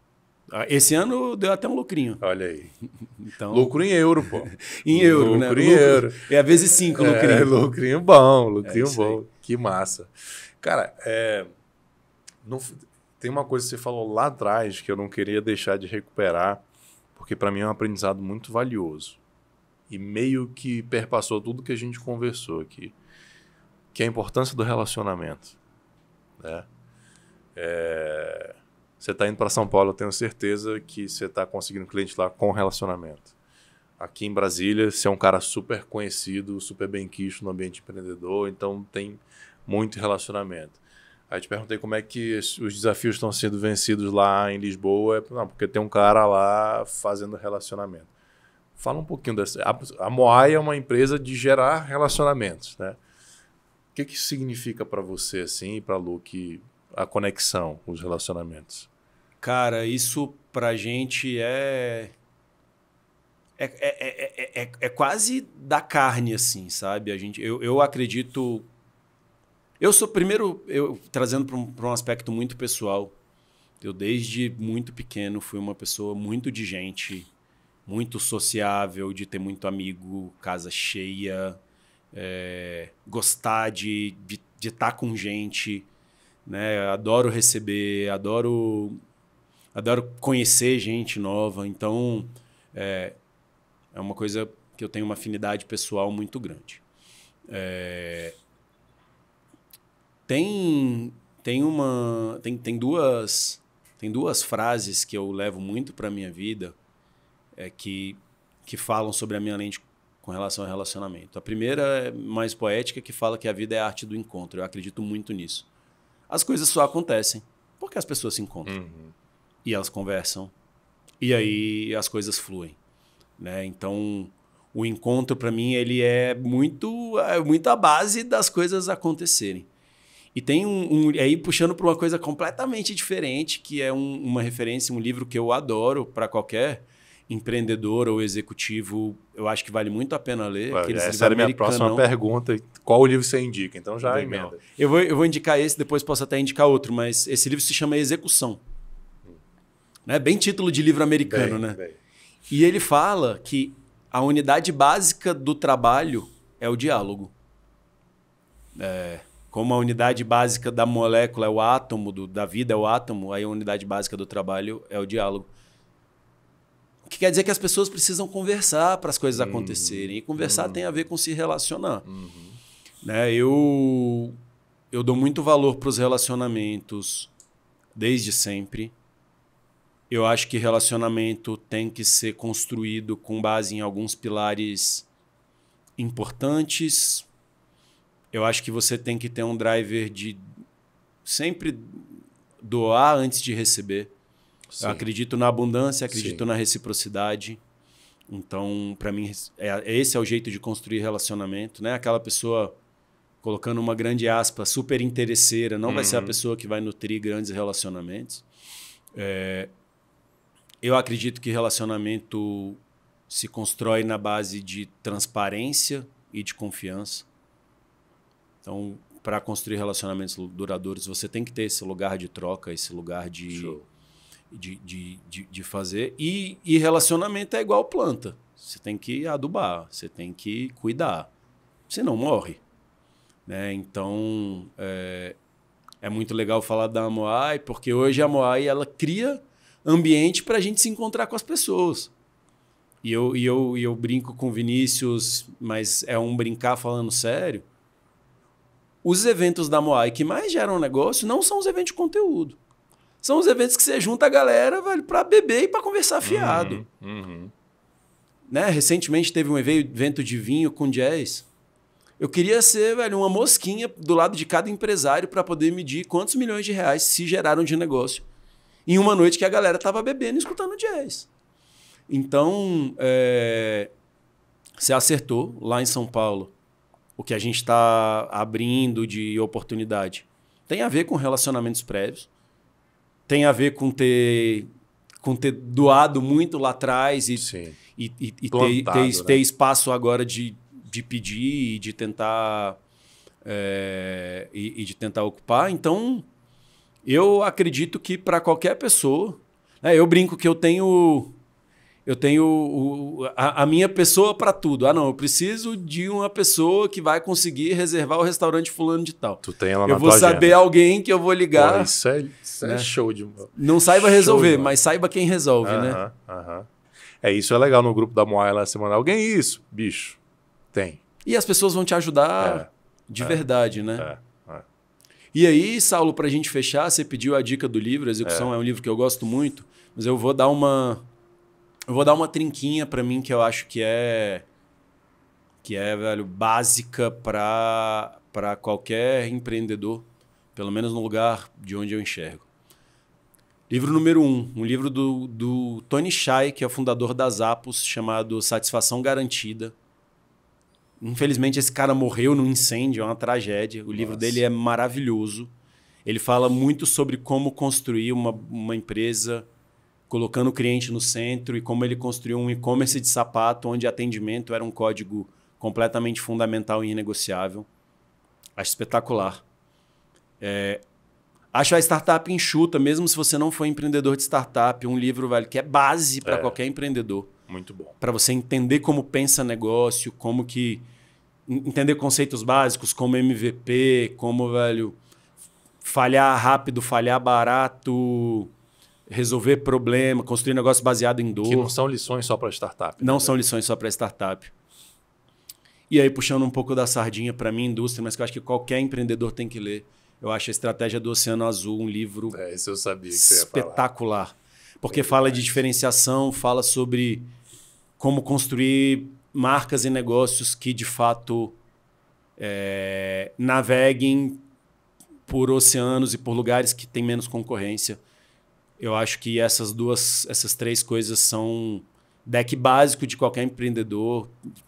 Ah, esse ano deu até um lucrinho. Olha aí. Então... Lucro em euro, pô. em euro, lucro né? Lucro em euro. É a vezes cinco lucrinho. É, lucrinho bom, é lucrinho é bom. Aí. Que massa. Cara, é... não... tem uma coisa que você falou lá atrás que eu não queria deixar de recuperar, porque para mim é um aprendizado muito valioso. E meio que perpassou tudo que a gente conversou aqui. Que é a importância do relacionamento. Né? É você está indo para São Paulo, eu tenho certeza que você está conseguindo cliente lá com relacionamento. Aqui em Brasília, você é um cara super conhecido, super bem quisto no ambiente empreendedor, então tem muito relacionamento. Aí te perguntei como é que os desafios estão sendo vencidos lá em Lisboa. É, não, porque tem um cara lá fazendo relacionamento. Fala um pouquinho dessa. A Moai é uma empresa de gerar relacionamentos, né? O que, que significa para você, assim, para a Lu, que a conexão, os relacionamentos? Cara, isso pra gente é, é. É, é, é, é, é quase da carne, assim, sabe? A gente, eu, eu acredito. Eu sou, primeiro, eu trazendo para um, um aspecto muito pessoal. Eu, desde muito pequeno, fui uma pessoa muito de gente, muito sociável, de ter muito amigo, casa cheia, é, gostar de estar de, de tá com gente. Né? Adoro receber, adoro adoro conhecer gente nova. Então, é, é uma coisa que eu tenho uma afinidade pessoal muito grande. É, tem tem uma tem, tem duas tem duas frases que eu levo muito para minha vida é, que que falam sobre a minha lente com relação ao relacionamento. A primeira é mais poética que fala que a vida é a arte do encontro. Eu acredito muito nisso. As coisas só acontecem porque as pessoas se encontram. Uhum e elas conversam. E aí as coisas fluem, né? Então, o encontro para mim ele é muito é muito a base das coisas acontecerem. E tem um, um aí puxando para uma coisa completamente diferente, que é um, uma referência, um livro que eu adoro para qualquer empreendedor ou executivo, eu acho que vale muito a pena ler. Ué, essa era a minha próxima pergunta. Qual o livro você indica? Então já emenda. Eu vou, eu vou indicar esse, depois posso até indicar outro, mas esse livro se chama Execução. Né? Bem título de livro americano, bem, né? Bem. E ele fala que a unidade básica do trabalho é o diálogo. É, como a unidade básica da molécula é o átomo, do, da vida é o átomo, aí a unidade básica do trabalho é o diálogo. O que quer dizer que as pessoas precisam conversar para as coisas uhum. acontecerem. E conversar uhum. tem a ver com se relacionar. Uhum. Né? Eu, eu dou muito valor para os relacionamentos desde sempre. Eu acho que relacionamento tem que ser construído com base em alguns pilares importantes. Eu acho que você tem que ter um driver de sempre doar antes de receber. Sim. Eu acredito na abundância, acredito Sim. na reciprocidade. Então, para mim, é, é, esse é o jeito de construir relacionamento, né? Aquela pessoa colocando uma grande aspa, super interesseira, não uhum. vai ser a uhum. pessoa que vai nutrir grandes relacionamentos. É, eu acredito que relacionamento se constrói na base de transparência e de confiança. Então, para construir relacionamentos duradouros, você tem que ter esse lugar de troca, esse lugar de, de, de, de, de fazer. E, e relacionamento é igual planta. Você tem que adubar, você tem que cuidar. Senão morre. Né? Então, é, é muito legal falar da Moai, porque hoje a Moai ela cria ambiente para a gente se encontrar com as pessoas. E eu, e, eu, e eu brinco com Vinícius, mas é um brincar falando sério. Os eventos da Moai que mais geram negócio não são os eventos de conteúdo. São os eventos que você junta a galera, velho, para beber e para conversar uhum, fiado. Uhum, uhum. Né? Recentemente teve um evento de vinho com jazz. Eu queria ser, velho, uma mosquinha do lado de cada empresário para poder medir quantos milhões de reais se geraram de negócio em uma noite que a galera tava bebendo e escutando jazz. Então, é, você acertou lá em São Paulo o que a gente está abrindo de oportunidade. Tem a ver com relacionamentos prévios, tem a ver com ter, com ter doado muito lá atrás e, Sim. e, e, e Plantado, ter, ter, né? ter, espaço agora de, de pedir e de tentar é, e, e de tentar ocupar. Então, eu acredito que para qualquer pessoa, né, eu brinco que eu tenho eu tenho o, a, a, minha pessoa para tudo. Ah, não, eu preciso de uma pessoa que vai conseguir reservar o restaurante fulano de tal. Tu tem ela na Eu vou saber agenda. alguém que eu vou ligar. Pô, isso é, isso é né? é show de Não saiba show resolver, mas saiba quem resolve, uh -huh, né? Uh -huh. É, isso é legal no grupo da Moai lá semana. Alguém isso, bicho. Tem. E as pessoas vão te ajudar é, de é, verdade, né? É. E aí, Saulo, para a gente fechar, você pediu a dica do livro, Execução é. é. um livro que eu gosto muito, mas eu vou dar uma. Eu vou dar uma trinquinha para mim que eu acho que é. Que é, velho, básica para qualquer empreendedor, pelo menos no lugar de onde eu enxergo. Livro número um, um livro do, do Tony Shai, que é o fundador das Apos, chamado Satisfação Garantida. Infelizmente, esse cara morreu num incêndio, é uma tragédia. O Nossa. livro dele é maravilhoso. Ele fala muito sobre como construir uma, uma empresa, colocando o cliente no centro e como ele construiu um e-commerce de sapato, onde atendimento era um código completamente fundamental e inegociável. Acho espetacular. É, acho a startup enxuta, mesmo se você não for empreendedor de startup, um livro velho que é base para é. qualquer empreendedor. Muito bom. Para você entender como pensa negócio, como que entender conceitos básicos como MVP, como velho falhar rápido, falhar barato, resolver problema, construir negócio baseado em dor. Que não são lições só para startup. Não né? são lições só para startup. E aí puxando um pouco da sardinha para minha indústria, mas que eu acho que qualquer empreendedor tem que ler. Eu acho a Estratégia do Oceano Azul um livro é, espetacular. Porque fala de diferenciação, fala sobre como construir marcas e negócios que de fato é, naveguem por oceanos e por lugares que tem menos concorrência. Eu acho que essas duas, essas três coisas são deck básico de qualquer empreendedor.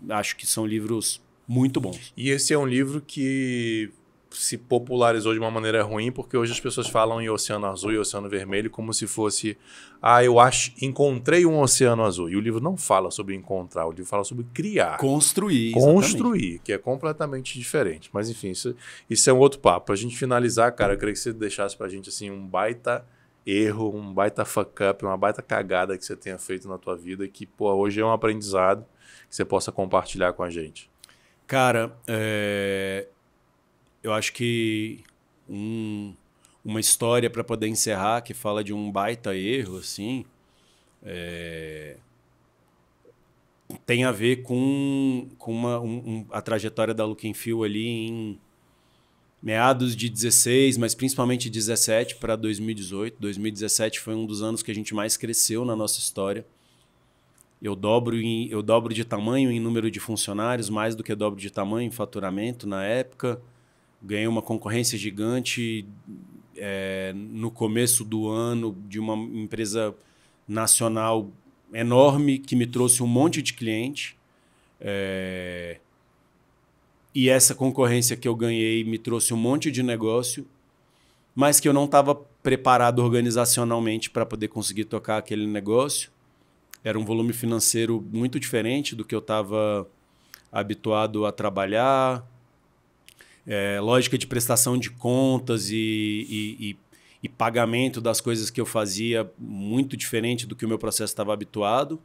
Acho que são livros muito bons. E esse é um livro que se popularizou de uma maneira ruim, porque hoje as pessoas falam em oceano azul e oceano vermelho como se fosse, ah, eu acho, encontrei um oceano azul. E o livro não fala sobre encontrar, o livro fala sobre criar. Construir. Construir, que é completamente diferente. Mas enfim, isso, isso é um outro papo. Pra gente finalizar, cara, eu queria que você deixasse pra gente assim um baita erro, um baita fuck up, uma baita cagada que você tenha feito na tua vida que, pô, hoje é um aprendizado que você possa compartilhar com a gente. Cara, é eu acho que um, uma história para poder encerrar que fala de um baita erro, assim, é, tem a ver com, com uma, um, a trajetória da Looking ali em meados de 16, mas principalmente 17 para 2018. 2017 foi um dos anos que a gente mais cresceu na nossa história. Eu dobro, em, eu dobro de tamanho em número de funcionários, mais do que dobro de tamanho em faturamento na época ganhei uma concorrência gigante é, no começo do ano de uma empresa nacional enorme que me trouxe um monte de cliente. É, e essa concorrência que eu ganhei me trouxe um monte de negócio, mas que eu não estava preparado organizacionalmente para poder conseguir tocar aquele negócio. Era um volume financeiro muito diferente do que eu estava habituado a trabalhar é, lógica de prestação de contas e, e, e, e, pagamento das coisas que eu fazia muito diferente do que o meu processo estava habituado.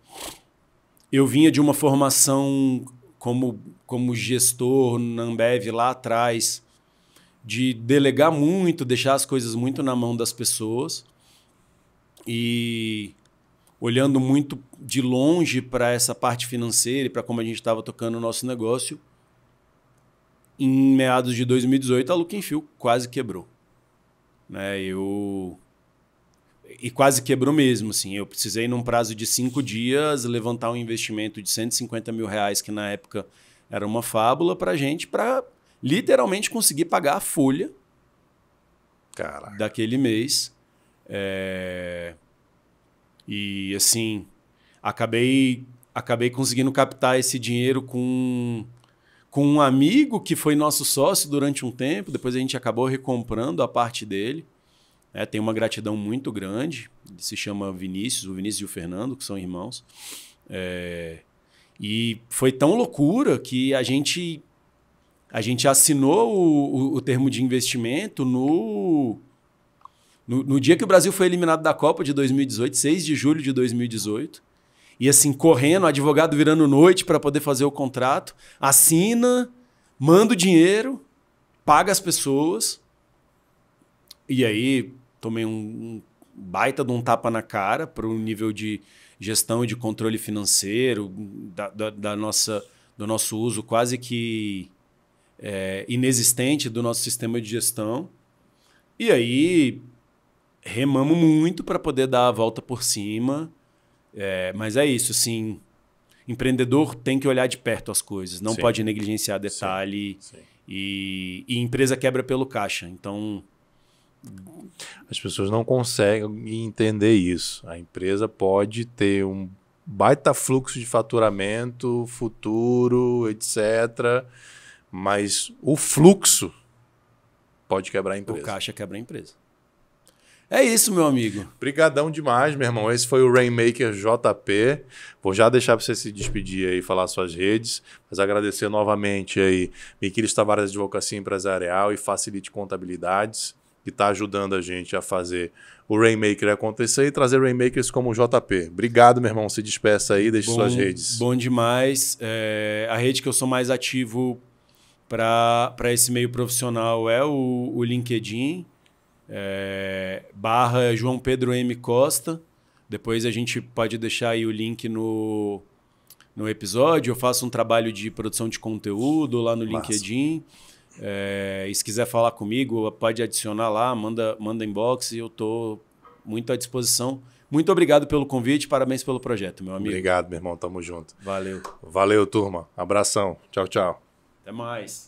Eu vinha de uma formação como, como gestor na Ambev lá atrás, de delegar muito, deixar as coisas muito na mão das pessoas. E olhando muito de longe para essa parte financeira e para como a gente estava tocando o nosso negócio, em meados de 2018, a Lukenfield quase quebrou. Né? Eu... E quase quebrou mesmo, assim. Eu precisei, num prazo de cinco dias, levantar um investimento de 150 mil reais, que na época era uma fábula pra gente, para literalmente conseguir pagar a folha Caraca. daquele mês. É... E, assim, acabei, acabei conseguindo captar esse dinheiro com com um amigo que foi nosso sócio durante um tempo, depois a gente acabou recomprando a parte dele. É, né, tem uma gratidão muito grande. Ele se chama Vinícius, o Vinícius e o Fernando, que são irmãos. É, e foi tão loucura que a gente a gente assinou o, o, o termo de investimento no, no, no dia que o Brasil foi eliminado da Copa de 2018, 6 de julho de 2018. E assim, correndo, advogado virando noite para poder fazer o contrato, assina, manda o dinheiro, paga as pessoas. E aí tomei um, um baita de um tapa na cara para o nível de gestão e de controle financeiro da, da, da nossa, do nosso uso quase que é, inexistente do nosso sistema de gestão. E aí remamos muito para poder dar a volta por cima é, mas é isso, assim. Empreendedor tem que olhar de perto as coisas, não Sim. pode negligenciar detalhe. Sim. Sim. E, e empresa quebra pelo caixa. Então. As pessoas não conseguem entender isso. A empresa pode ter um baita fluxo de faturamento futuro, etc. Mas o fluxo pode quebrar a empresa. O caixa quebra a empresa. É isso, meu amigo. Obrigadão demais, meu irmão. Esse foi o Rainmaker JP. Vou já deixar para você se despedir aí, falar suas redes, mas agradecer novamente aí Miquiles Tavares Advocacia Empresarial e Facilite Contabilidades, que está ajudando a gente a fazer o Rainmaker acontecer e trazer Rainmakers como o JP. Obrigado, meu irmão. Se despeça aí, deixe bom, suas redes. Bom demais. É, a rede que eu sou mais ativo para esse meio profissional é o, o LinkedIn é, barra João Pedro M. Costa. Depois a gente pode deixar aí o link no, no episódio. Eu faço um trabalho de produção de conteúdo lá no Massa. LinkedIn. É, e se quiser falar comigo, pode adicionar lá, manda, manda inbox e eu estou muito à disposição. Muito obrigado pelo convite, parabéns pelo projeto, meu amigo. Obrigado, meu irmão, tamo junto. Valeu. Valeu, turma. Abração. Tchau, tchau. Até mais.